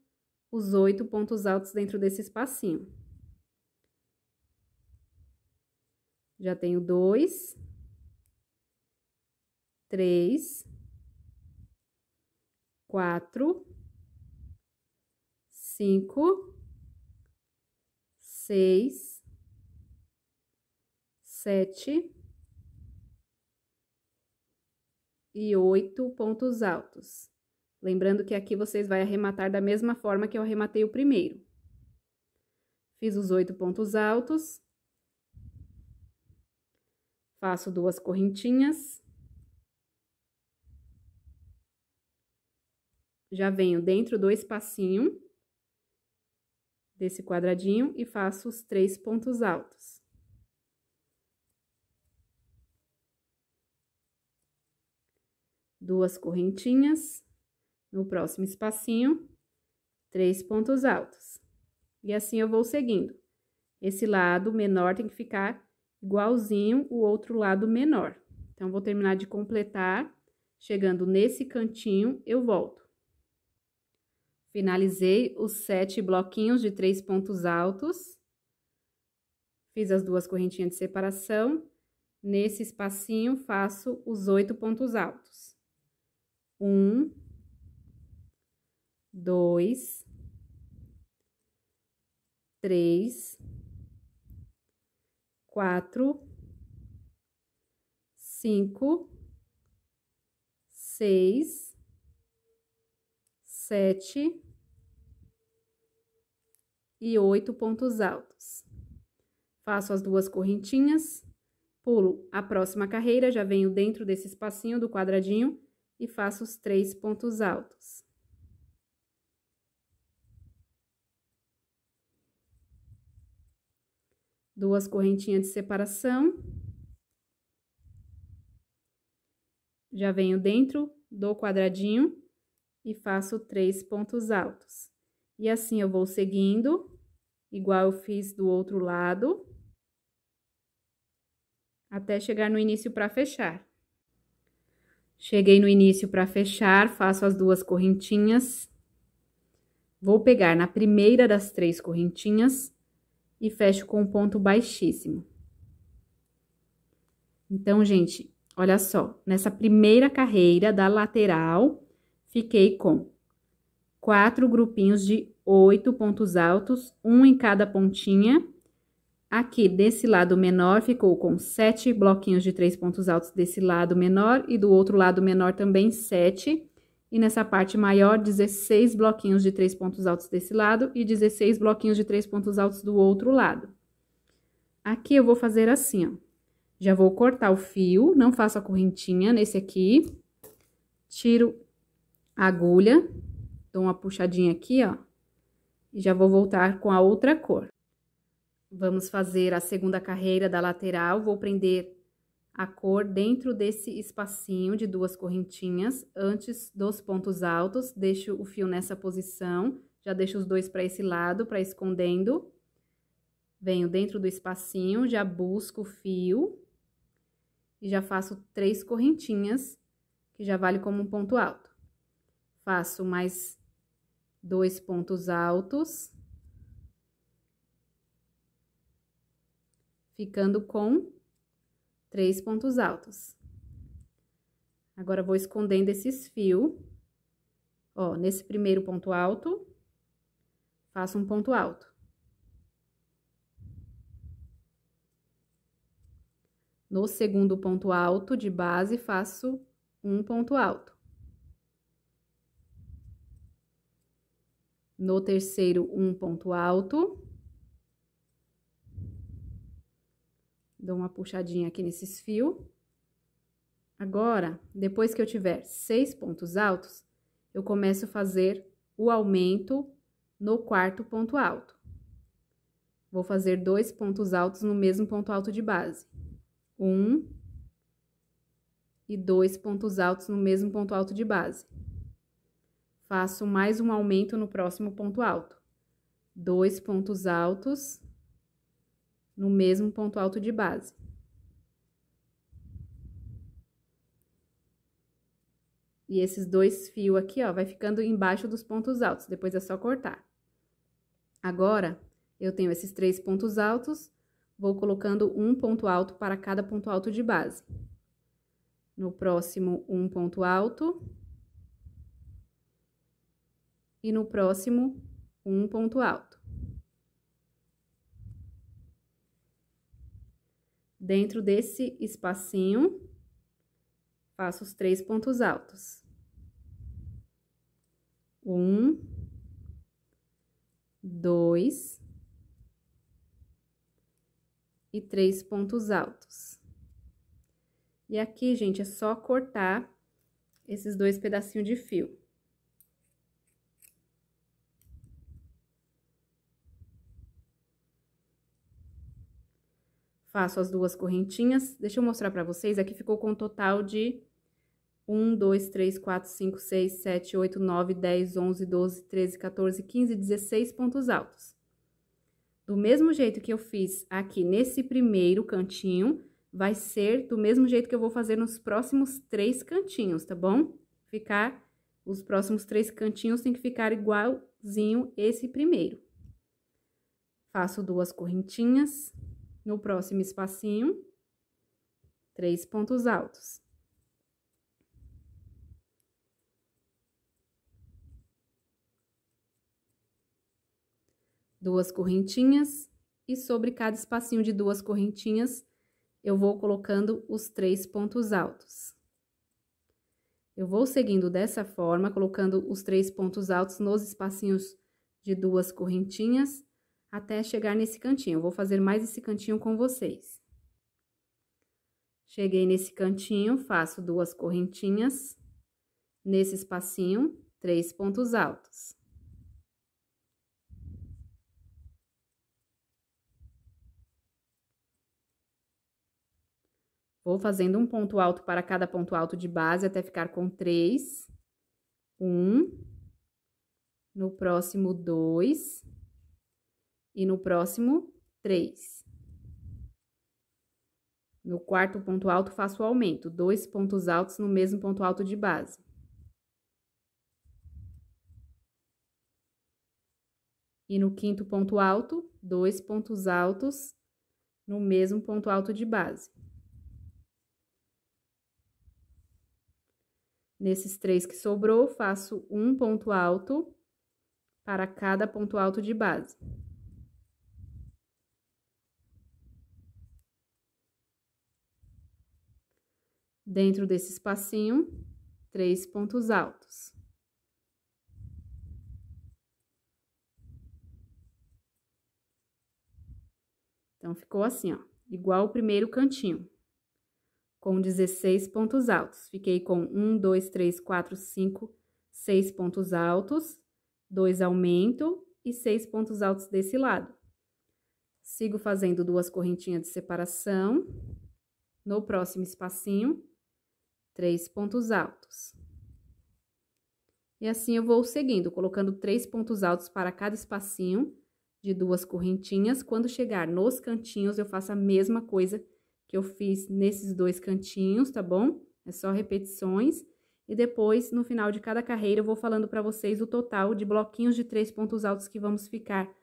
A: os oito pontos altos dentro desse espacinho. Já tenho dois três, quatro, cinco, seis, sete e oito pontos altos. Lembrando que aqui vocês vai arrematar da mesma forma que eu arrematei o primeiro. Fiz os oito pontos altos. Faço duas correntinhas. já venho dentro do espacinho desse quadradinho e faço os três pontos altos. Duas correntinhas, no próximo espacinho, três pontos altos. E assim eu vou seguindo. Esse lado menor tem que ficar igualzinho o outro lado menor. Então, vou terminar de completar, chegando nesse cantinho, eu volto. Finalizei os sete bloquinhos de três pontos altos. Fiz as duas correntinhas de separação. Nesse espacinho, faço os oito pontos altos. Um, dois, três, quatro, cinco, seis, sete, e oito pontos altos. Faço as duas correntinhas, pulo a próxima carreira, já venho dentro desse espacinho do quadradinho e faço os três pontos altos. Duas correntinhas de separação. Já venho dentro do quadradinho e faço três pontos altos. E assim eu vou seguindo igual eu fiz do outro lado, até chegar no início para fechar. Cheguei no início para fechar, faço as duas correntinhas. Vou pegar na primeira das três correntinhas e fecho com um ponto baixíssimo. Então, gente, olha só, nessa primeira carreira da lateral, fiquei com quatro grupinhos de oito pontos altos, um em cada pontinha. Aqui desse lado menor ficou com sete bloquinhos de três pontos altos desse lado menor e do outro lado menor também sete. E nessa parte maior, 16 bloquinhos de três pontos altos desse lado e 16 bloquinhos de três pontos altos do outro lado. Aqui eu vou fazer assim, ó. Já vou cortar o fio, não faço a correntinha nesse aqui. Tiro a agulha, dou uma puxadinha aqui, ó e já vou voltar com a outra cor. Vamos fazer a segunda carreira da lateral, vou prender a cor dentro desse espacinho de duas correntinhas, antes dos pontos altos, deixo o fio nessa posição, já deixo os dois para esse lado, para escondendo. Venho dentro do espacinho, já busco o fio e já faço três correntinhas, que já vale como um ponto alto. Faço mais dois pontos altos, ficando com três pontos altos. Agora, vou escondendo esses fios, ó, nesse primeiro ponto alto, faço um ponto alto. No segundo ponto alto de base, faço um ponto alto. No terceiro, um ponto alto. Dou uma puxadinha aqui nesses fios. Agora, depois que eu tiver seis pontos altos, eu começo a fazer o aumento no quarto ponto alto. Vou fazer dois pontos altos no mesmo ponto alto de base. Um e dois pontos altos no mesmo ponto alto de base faço mais um aumento no próximo ponto alto. Dois pontos altos no mesmo ponto alto de base. E esses dois fios aqui, ó, vai ficando embaixo dos pontos altos, depois é só cortar. Agora, eu tenho esses três pontos altos, vou colocando um ponto alto para cada ponto alto de base. No próximo, um ponto alto, e no próximo, um ponto alto. Dentro desse espacinho, faço os três pontos altos. Um, dois e três pontos altos. E aqui, gente, é só cortar esses dois pedacinhos de fio. Faço as duas correntinhas. Deixa eu mostrar pra vocês. Aqui ficou com um total de 1, 2, 3, 4, 5, 6, 7, 8, 9, 10, 11, 12, 13, 14, 15, 16 pontos altos. Do mesmo jeito que eu fiz aqui nesse primeiro cantinho, vai ser do mesmo jeito que eu vou fazer nos próximos três cantinhos, tá bom? Ficar, os próximos três cantinhos tem que ficar igualzinho esse primeiro. Faço duas correntinhas. No próximo espacinho, três pontos altos. Duas correntinhas e sobre cada espacinho de duas correntinhas, eu vou colocando os três pontos altos. Eu vou seguindo dessa forma, colocando os três pontos altos nos espacinhos de duas correntinhas até chegar nesse cantinho. Eu vou fazer mais esse cantinho com vocês. Cheguei nesse cantinho, faço duas correntinhas. Nesse espacinho, três pontos altos. Vou fazendo um ponto alto para cada ponto alto de base até ficar com três. Um. No próximo, dois e no próximo, 3. No quarto ponto alto, faço o aumento, dois pontos altos no mesmo ponto alto de base. E no quinto ponto alto, dois pontos altos no mesmo ponto alto de base. Nesses três que sobrou, faço um ponto alto para cada ponto alto de base. dentro desse espacinho, três pontos altos. Então, ficou assim, ó, igual o primeiro cantinho, com 16 pontos altos. Fiquei com um, dois, três, quatro, cinco, seis pontos altos, dois aumento e seis pontos altos desse lado. Sigo fazendo duas correntinhas de separação no próximo espacinho, três pontos altos. E assim eu vou seguindo, colocando três pontos altos para cada espacinho de duas correntinhas. Quando chegar nos cantinhos, eu faço a mesma coisa que eu fiz nesses dois cantinhos, tá bom? É só repetições. E depois, no final de cada carreira, eu vou falando para vocês o total de bloquinhos de três pontos altos que vamos ficar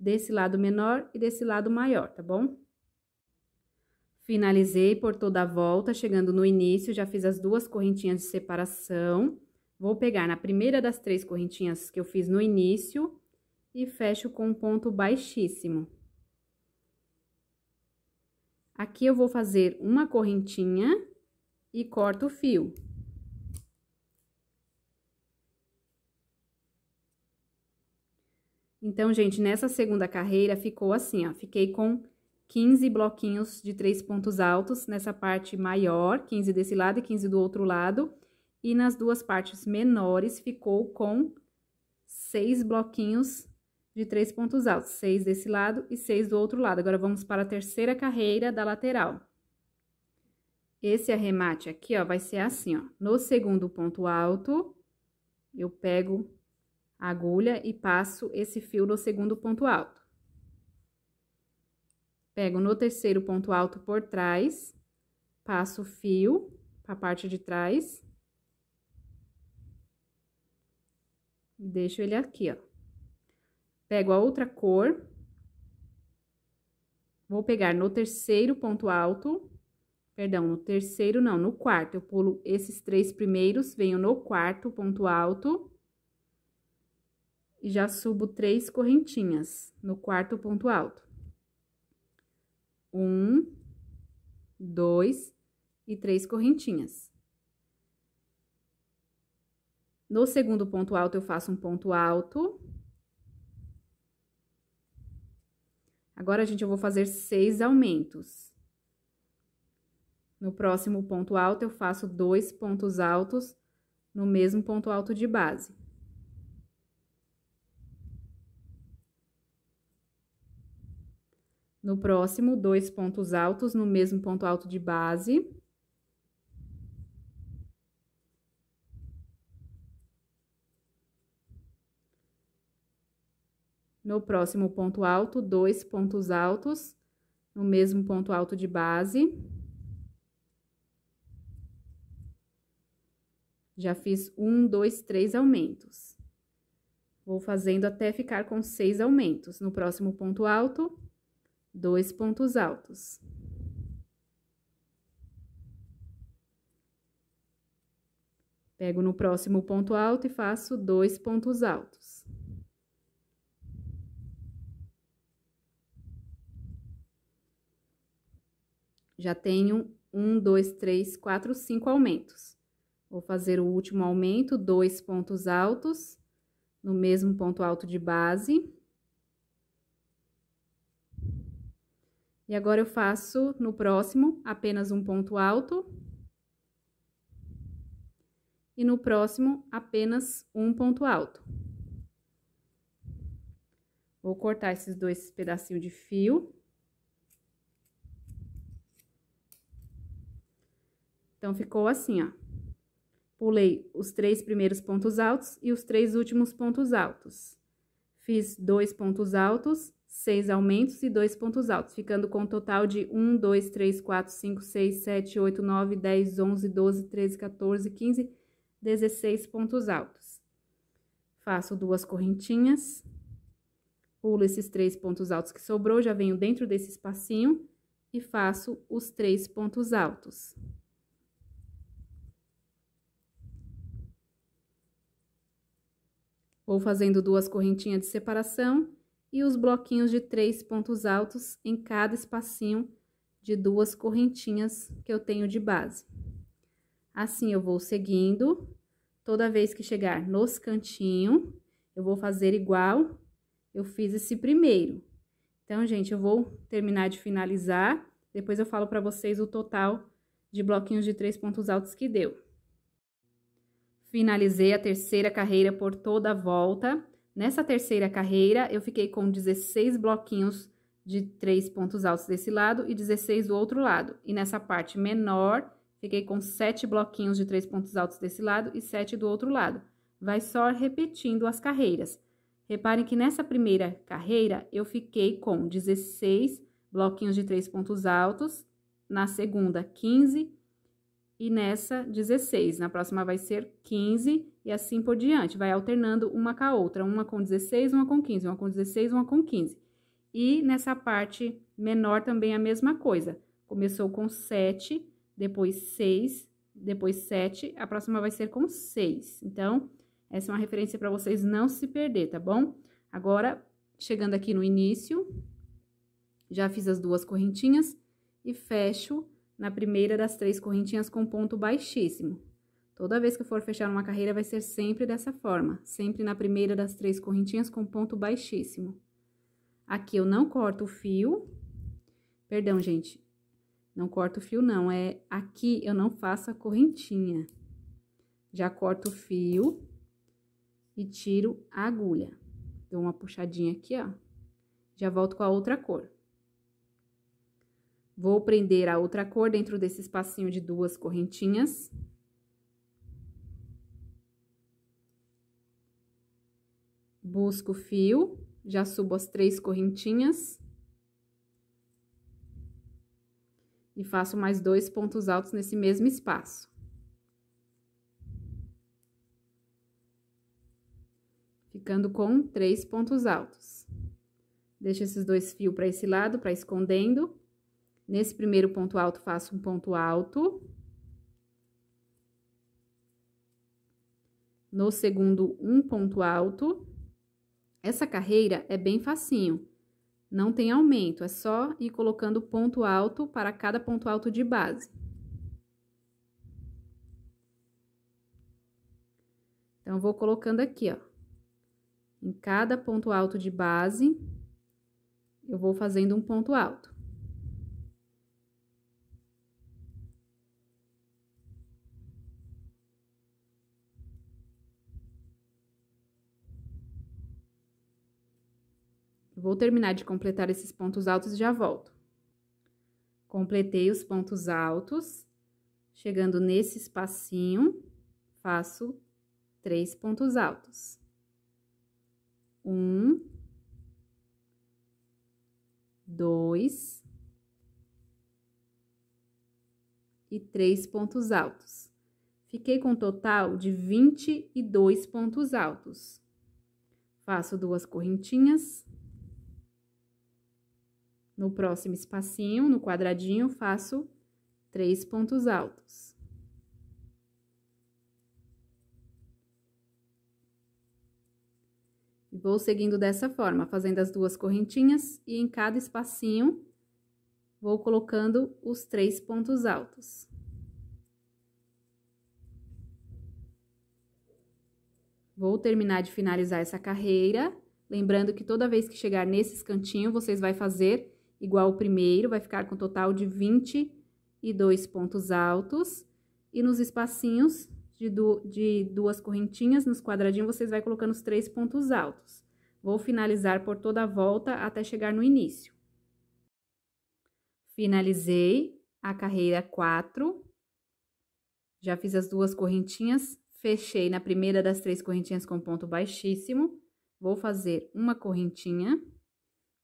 A: desse lado menor e desse lado maior, tá bom? Finalizei por toda a volta, chegando no início, já fiz as duas correntinhas de separação. Vou pegar na primeira das três correntinhas que eu fiz no início e fecho com um ponto baixíssimo. Aqui eu vou fazer uma correntinha e corto o fio. Então, gente, nessa segunda carreira ficou assim, ó, fiquei com 15 bloquinhos de três pontos altos nessa parte maior, 15 desse lado e 15 do outro lado. E nas duas partes menores ficou com seis bloquinhos de três pontos altos, seis desse lado e seis do outro lado. Agora, vamos para a terceira carreira da lateral. Esse arremate aqui, ó, vai ser assim, ó. No segundo ponto alto, eu pego a agulha e passo esse fio no segundo ponto alto. Pego no terceiro ponto alto por trás, passo o fio para a parte de trás. E deixo ele aqui, ó. Pego a outra cor. Vou pegar no terceiro ponto alto, perdão, no terceiro não, no quarto. Eu pulo esses três primeiros, venho no quarto ponto alto e já subo três correntinhas no quarto ponto alto um, dois e três correntinhas. No segundo ponto alto, eu faço um ponto alto. Agora, gente, eu vou fazer seis aumentos. No próximo ponto alto, eu faço dois pontos altos no mesmo ponto alto de base. No próximo, dois pontos altos no mesmo ponto alto de base. No próximo ponto alto, dois pontos altos no mesmo ponto alto de base. Já fiz um, dois, três aumentos. Vou fazendo até ficar com seis aumentos. No próximo ponto alto, dois pontos altos. Pego no próximo ponto alto e faço dois pontos altos. Já tenho um, dois, três, quatro, cinco aumentos. Vou fazer o último aumento, dois pontos altos, no mesmo ponto alto de base. E agora eu faço no próximo apenas um ponto alto. E no próximo apenas um ponto alto. Vou cortar esses dois pedacinhos de fio. Então, ficou assim, ó. Pulei os três primeiros pontos altos e os três últimos pontos altos. Fiz dois pontos altos seis aumentos e dois pontos altos, ficando com um total de 1, 2, 3, 4, 5, 6, 7, 8, 9, 10, 11, 12, 13, 14, 15, 16 pontos altos. Faço duas correntinhas, pulo esses três pontos altos que sobrou, já venho dentro desse espacinho e faço os três pontos altos. Vou fazendo duas correntinhas de separação e os bloquinhos de três pontos altos em cada espacinho de duas correntinhas que eu tenho de base. Assim, eu vou seguindo, toda vez que chegar nos cantinhos, eu vou fazer igual eu fiz esse primeiro. Então, gente, eu vou terminar de finalizar, depois eu falo para vocês o total de bloquinhos de três pontos altos que deu. Finalizei a terceira carreira por toda a volta. Nessa terceira carreira, eu fiquei com 16 bloquinhos de três pontos altos desse lado e 16 do outro lado. E nessa parte menor, fiquei com sete bloquinhos de três pontos altos desse lado e sete do outro lado. Vai só repetindo as carreiras. Reparem que nessa primeira carreira, eu fiquei com 16 bloquinhos de três pontos altos, na segunda, 15, e nessa 16. Na próxima vai ser 15 e assim por diante. Vai alternando uma com a outra, uma com 16, uma com 15, uma com 16, uma com 15. E nessa parte menor também a mesma coisa. Começou com 7, depois 6, depois 7, a próxima vai ser com 6. Então, essa é uma referência para vocês não se perder, tá bom? Agora, chegando aqui no início, já fiz as duas correntinhas e fecho na primeira das três correntinhas com ponto baixíssimo. Toda vez que for fechar uma carreira, vai ser sempre dessa forma, sempre na primeira das três correntinhas com ponto baixíssimo. Aqui eu não corto o fio, perdão, gente, não corto o fio não, é aqui eu não faço a correntinha. Já corto o fio e tiro a agulha. Dou uma puxadinha aqui, ó, já volto com a outra cor. Vou prender a outra cor dentro desse espacinho de duas correntinhas. Busco o fio, já subo as três correntinhas. E faço mais dois pontos altos nesse mesmo espaço. ficando com três pontos altos. Deixo esses dois fios para esse lado, para escondendo. Nesse primeiro ponto alto, faço um ponto alto. No segundo, um ponto alto. Essa carreira é bem facinho, não tem aumento, é só ir colocando ponto alto para cada ponto alto de base. Então, vou colocando aqui, ó. Em cada ponto alto de base, eu vou fazendo um ponto alto. Vou terminar de completar esses pontos altos e já volto. Completei os pontos altos. Chegando nesse espacinho, faço três pontos altos. Um, dois e três pontos altos. Fiquei com um total de 22 pontos altos. Faço duas correntinhas. No próximo espacinho, no quadradinho, faço três pontos altos. vou seguindo dessa forma, fazendo as duas correntinhas e em cada espacinho vou colocando os três pontos altos. Vou terminar de finalizar essa carreira, lembrando que toda vez que chegar nesses cantinhos, vocês vai fazer igual ao primeiro, vai ficar com um total de 22 pontos altos. E nos espacinhos de, du de duas correntinhas, nos quadradinhos, vocês vai colocando os três pontos altos. Vou finalizar por toda a volta até chegar no início. Finalizei a carreira 4. Já fiz as duas correntinhas, fechei na primeira das três correntinhas com ponto baixíssimo. Vou fazer uma correntinha,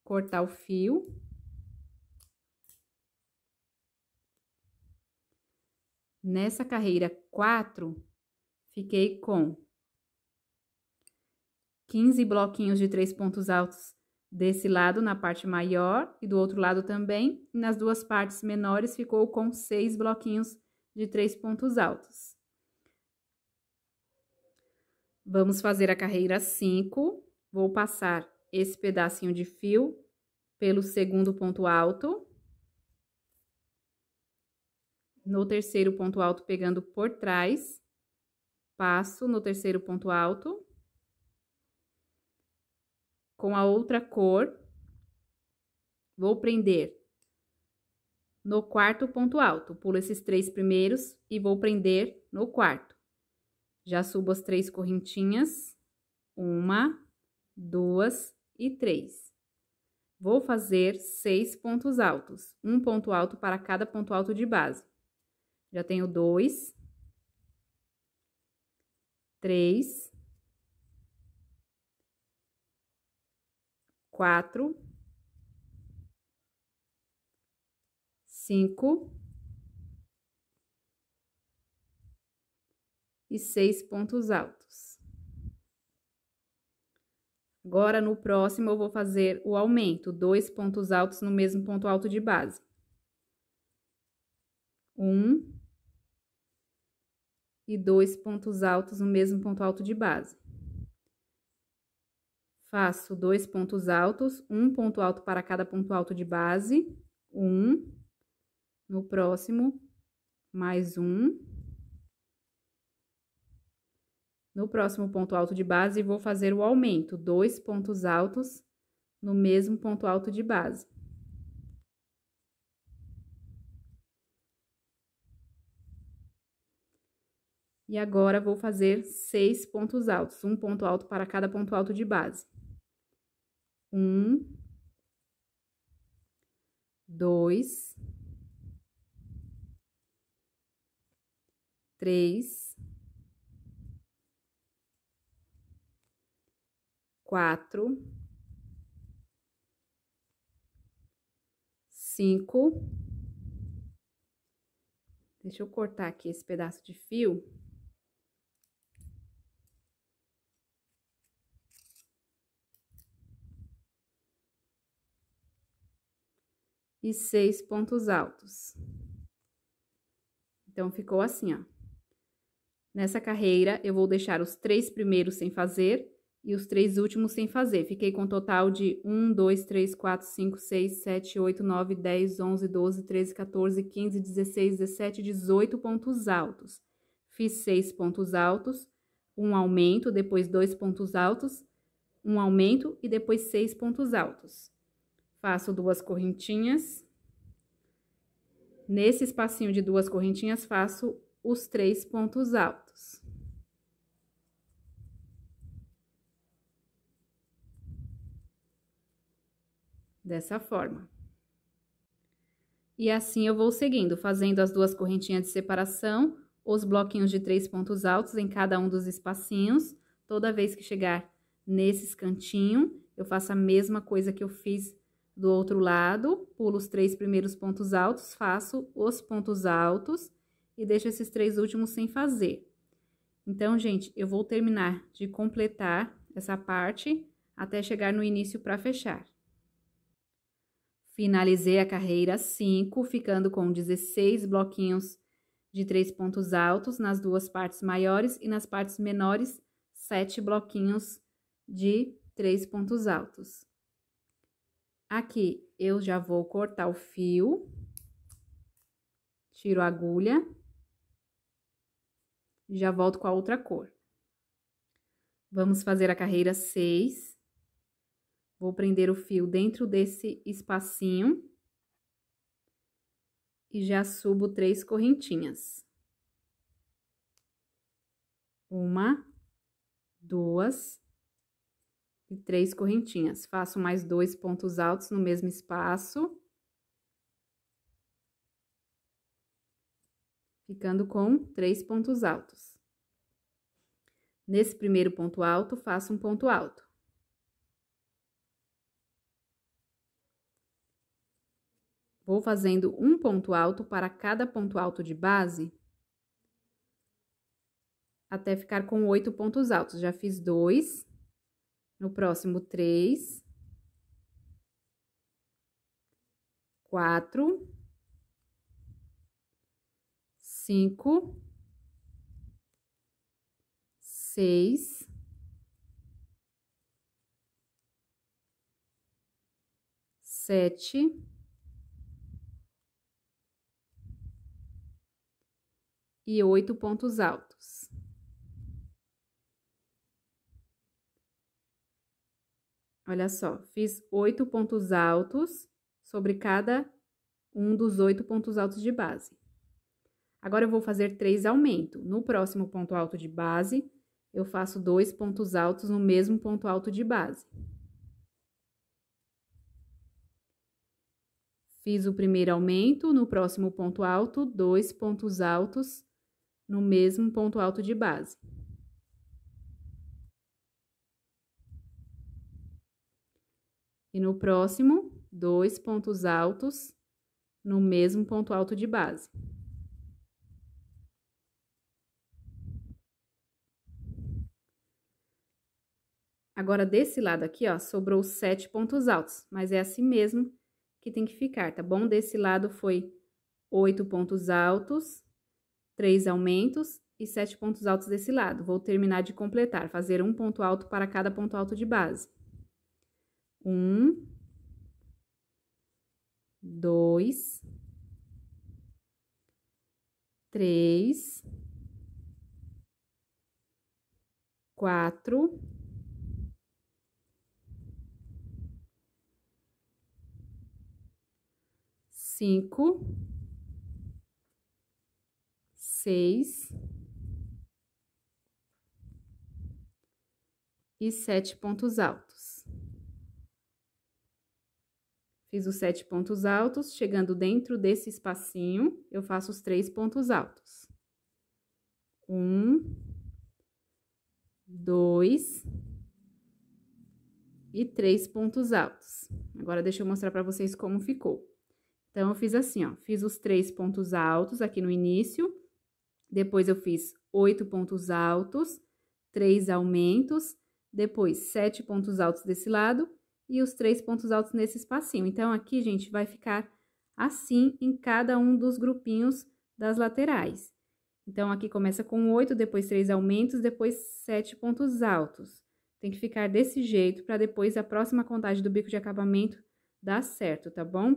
A: cortar o fio Nessa carreira 4, fiquei com 15 bloquinhos de três pontos altos desse lado na parte maior e do outro lado também. E nas duas partes menores ficou com seis bloquinhos de três pontos altos. Vamos fazer a carreira 5. Vou passar esse pedacinho de fio pelo segundo ponto alto no terceiro ponto alto pegando por trás, passo no terceiro ponto alto, com a outra cor, vou prender no quarto ponto alto, pulo esses três primeiros e vou prender no quarto. Já subo as três correntinhas, uma, duas e três. Vou fazer seis pontos altos, um ponto alto para cada ponto alto de base. Já tenho dois. Três. Quatro. Cinco. E seis pontos altos. Agora, no próximo, eu vou fazer o aumento, dois pontos altos no mesmo ponto alto de base. Um, e dois pontos altos no mesmo ponto alto de base. Faço dois pontos altos, um ponto alto para cada ponto alto de base, um, no próximo, mais um. No próximo ponto alto de base, vou fazer o aumento, dois pontos altos no mesmo ponto alto de base. E agora vou fazer seis pontos altos, um ponto alto para cada ponto alto de base. Um, dois, três, quatro, cinco. Deixa eu cortar aqui esse pedaço de fio. e seis pontos altos. Então, ficou assim, ó. Nessa carreira, eu vou deixar os três primeiros sem fazer e os três últimos sem fazer. Fiquei com um total de 1, 2, 3, 4, 5, 6, 7, 8, 9, 10, 11, 12, 13, 14, 15, 16, 17, 18 pontos altos. Fiz seis pontos altos, um aumento, depois dois pontos altos, um aumento e depois seis pontos altos. Faço duas correntinhas. Nesse espacinho de duas correntinhas, faço os três pontos altos. Dessa forma. E assim eu vou seguindo, fazendo as duas correntinhas de separação, os bloquinhos de três pontos altos em cada um dos espacinhos. Toda vez que chegar nesses cantinhos, eu faço a mesma coisa que eu fiz do outro lado, pulo os três primeiros pontos altos, faço os pontos altos e deixo esses três últimos sem fazer. Então, gente, eu vou terminar de completar essa parte até chegar no início para fechar. Finalizei a carreira 5, ficando com 16 bloquinhos de três pontos altos nas duas partes maiores e nas partes menores, sete bloquinhos de três pontos altos. Aqui, eu já vou cortar o fio, tiro a agulha, já volto com a outra cor. Vamos fazer a carreira 6. Vou prender o fio dentro desse espacinho. E já subo três correntinhas. Uma, duas, e três correntinhas. Faço mais dois pontos altos no mesmo espaço. Ficando com três pontos altos. Nesse primeiro ponto alto, faço um ponto alto. Vou fazendo um ponto alto para cada ponto alto de base, até ficar com oito pontos altos. Já fiz dois, no próximo, três. Quatro. Cinco. Seis. Sete. E oito pontos altos. Olha só, fiz oito pontos altos sobre cada um dos oito pontos altos de base. Agora, eu vou fazer três aumentos. No próximo ponto alto de base, eu faço dois pontos altos no mesmo ponto alto de base. Fiz o primeiro aumento, no próximo ponto alto, dois pontos altos no mesmo ponto alto de base. E no próximo, dois pontos altos no mesmo ponto alto de base. Agora, desse lado aqui, ó, sobrou sete pontos altos, mas é assim mesmo que tem que ficar, tá bom? Desse lado foi oito pontos altos, três aumentos e sete pontos altos desse lado. Vou terminar de completar, fazer um ponto alto para cada ponto alto de base. Um, dois, três, quatro, cinco, seis e sete pontos altos. Fiz os sete pontos altos, chegando dentro desse espacinho, eu faço os três pontos altos. Um, dois e três pontos altos. Agora, deixa eu mostrar para vocês como ficou. Então, eu fiz assim, ó, fiz os três pontos altos aqui no início, depois eu fiz oito pontos altos, três aumentos, depois sete pontos altos desse lado e os três pontos altos nesse espacinho. Então, aqui, gente, vai ficar assim em cada um dos grupinhos das laterais. Então, aqui começa com oito, depois três aumentos, depois sete pontos altos. Tem que ficar desse jeito para depois a próxima contagem do bico de acabamento dar certo, tá bom?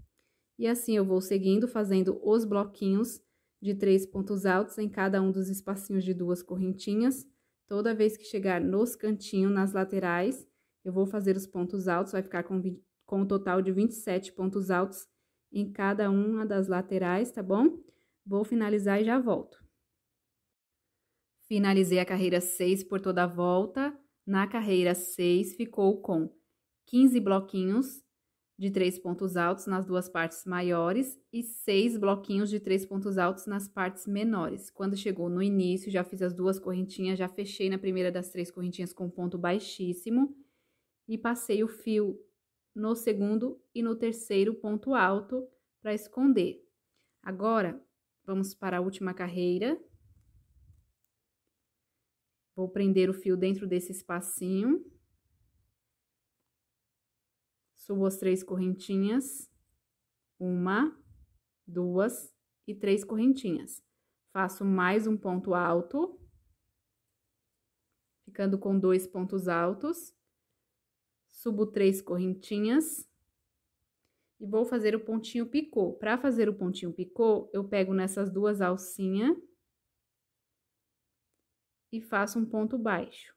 A: E assim eu vou seguindo fazendo os bloquinhos de três pontos altos em cada um dos espacinhos de duas correntinhas. Toda vez que chegar nos cantinhos, nas laterais, eu vou fazer os pontos altos, vai ficar com, com um total de 27 pontos altos em cada uma das laterais, tá bom? Vou finalizar e já volto. Finalizei a carreira 6 por toda a volta. Na carreira 6 ficou com 15 bloquinhos de três pontos altos nas duas partes maiores e seis bloquinhos de três pontos altos nas partes menores. Quando chegou no início, já fiz as duas correntinhas, já fechei na primeira das três correntinhas com ponto baixíssimo e passei o fio no segundo e no terceiro ponto alto para esconder. Agora, vamos para a última carreira. Vou prender o fio dentro desse espacinho. Subo as três correntinhas. Uma, duas e três correntinhas. Faço mais um ponto alto. Ficando com dois pontos altos. Subo três correntinhas. E vou fazer o pontinho picô. Para fazer o pontinho picô, eu pego nessas duas alcinhas. E faço um ponto baixo.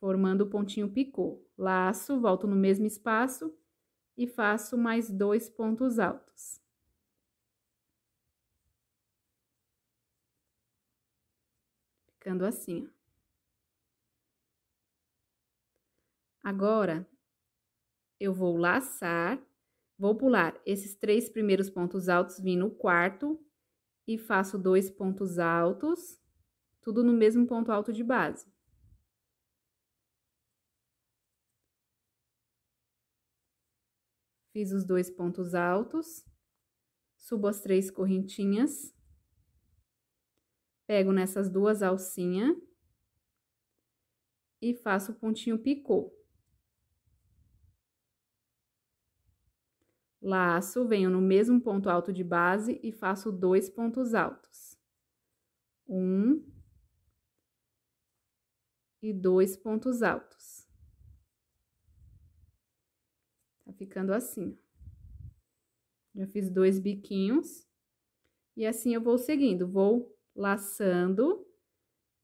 A: formando o pontinho picô. Laço, volto no mesmo espaço e faço mais dois pontos altos. Ficando assim, ó. Agora, eu vou laçar, vou pular esses três primeiros pontos altos, vim no quarto e faço dois pontos altos, tudo no mesmo ponto alto de base. Fiz os dois pontos altos, subo as três correntinhas, pego nessas duas alcinhas e faço o pontinho picô. Laço, venho no mesmo ponto alto de base e faço dois pontos altos. Um e dois pontos altos. ficando assim. Já fiz dois biquinhos. E assim eu vou seguindo, vou laçando,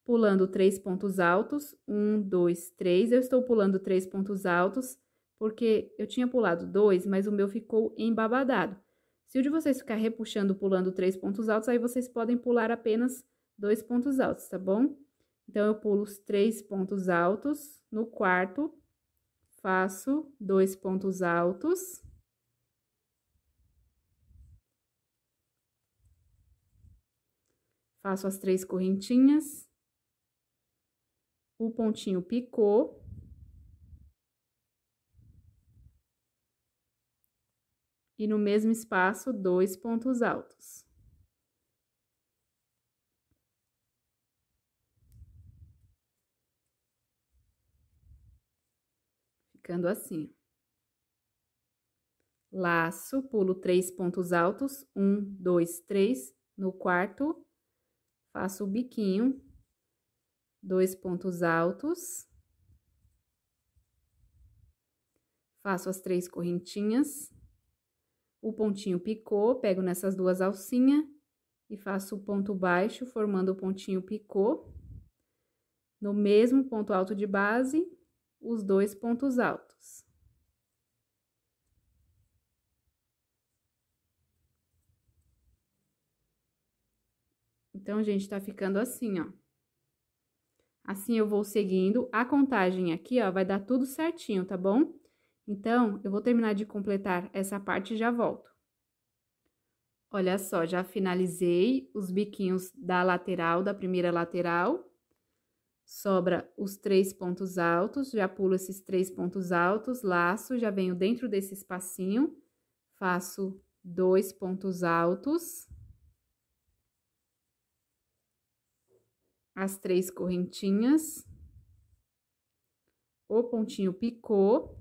A: pulando três pontos altos. Um, dois, três. Eu estou pulando três pontos altos, porque eu tinha pulado dois, mas o meu ficou embabadado. Se o de vocês ficar repuxando, pulando três pontos altos, aí vocês podem pular apenas dois pontos altos, tá bom? Então, eu pulo os três pontos altos no quarto faço dois pontos altos. Faço as três correntinhas. O pontinho picou. E no mesmo espaço, dois pontos altos. ficando assim. Laço, pulo três pontos altos, um, dois, três, no quarto, faço o biquinho, dois pontos altos, faço as três correntinhas, o pontinho picô, pego nessas duas alcinhas e faço o ponto baixo, formando o pontinho picô. No mesmo ponto alto de base, os dois pontos altos. Então, gente, tá ficando assim, ó. Assim eu vou seguindo. A contagem aqui, ó, vai dar tudo certinho, tá bom? Então, eu vou terminar de completar essa parte e já volto. Olha só, já finalizei os biquinhos da lateral, da primeira lateral sobra os três pontos altos, já pulo esses três pontos altos, laço, já venho dentro desse espacinho, faço dois pontos altos, as três correntinhas, o pontinho picou,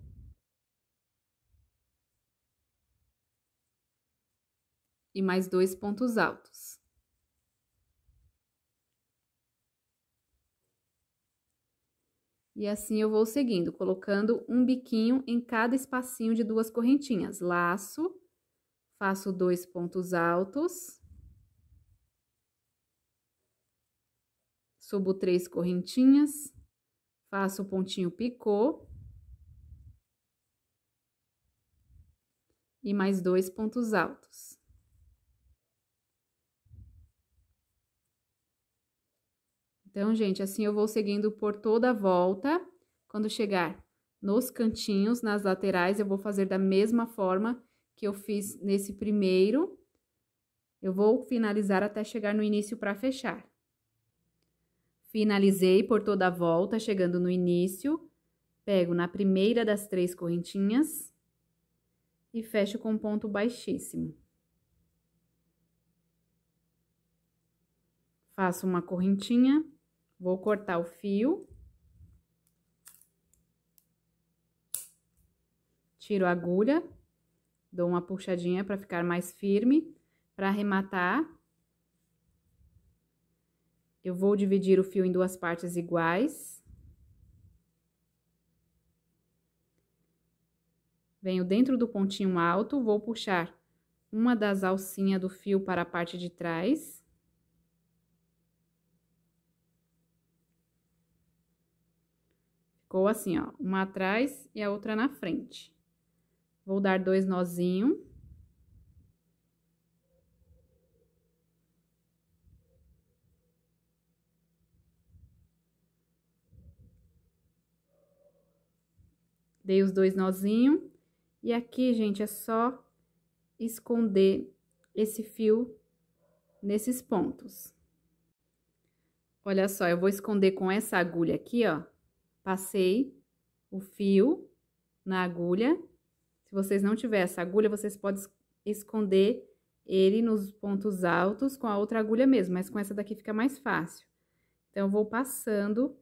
A: e mais dois pontos altos. E assim eu vou seguindo, colocando um biquinho em cada espacinho de duas correntinhas. Laço, faço dois pontos altos. Subo três correntinhas, faço o pontinho picô. E mais dois pontos altos. Então, gente, assim eu vou seguindo por toda a volta. Quando chegar nos cantinhos, nas laterais, eu vou fazer da mesma forma que eu fiz nesse primeiro. Eu vou finalizar até chegar no início para fechar. Finalizei por toda a volta, chegando no início. Pego na primeira das três correntinhas e fecho com ponto baixíssimo. Faço uma correntinha Vou cortar o fio. Tiro a agulha, dou uma puxadinha para ficar mais firme, para arrematar. Eu vou dividir o fio em duas partes iguais. Venho dentro do pontinho alto, vou puxar uma das alcinhas do fio para a parte de trás. Ficou assim, ó, uma atrás e a outra na frente. Vou dar dois nozinhos. Dei os dois nozinhos. E aqui, gente, é só esconder esse fio nesses pontos. Olha só, eu vou esconder com essa agulha aqui, ó, Passei o fio na agulha. Se vocês não tiver essa agulha, vocês podem esconder ele nos pontos altos com a outra agulha mesmo, mas com essa daqui fica mais fácil. Então, eu vou passando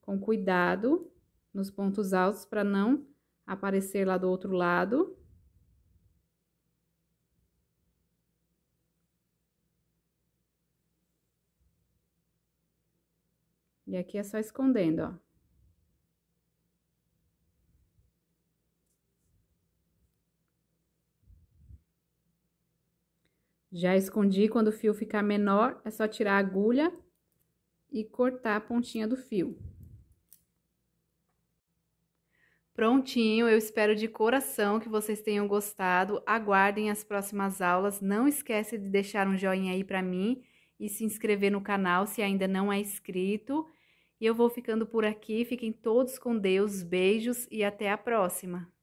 A: com cuidado nos pontos altos para não aparecer lá do outro lado. E aqui é só escondendo, ó. Já escondi, quando o fio ficar menor, é só tirar a agulha e cortar a pontinha do fio. Prontinho, eu espero de coração que vocês tenham gostado. Aguardem as próximas aulas. Não esquece de deixar um joinha aí para mim e se inscrever no canal se ainda não é inscrito. E eu vou ficando por aqui. Fiquem todos com Deus. Beijos e até a próxima.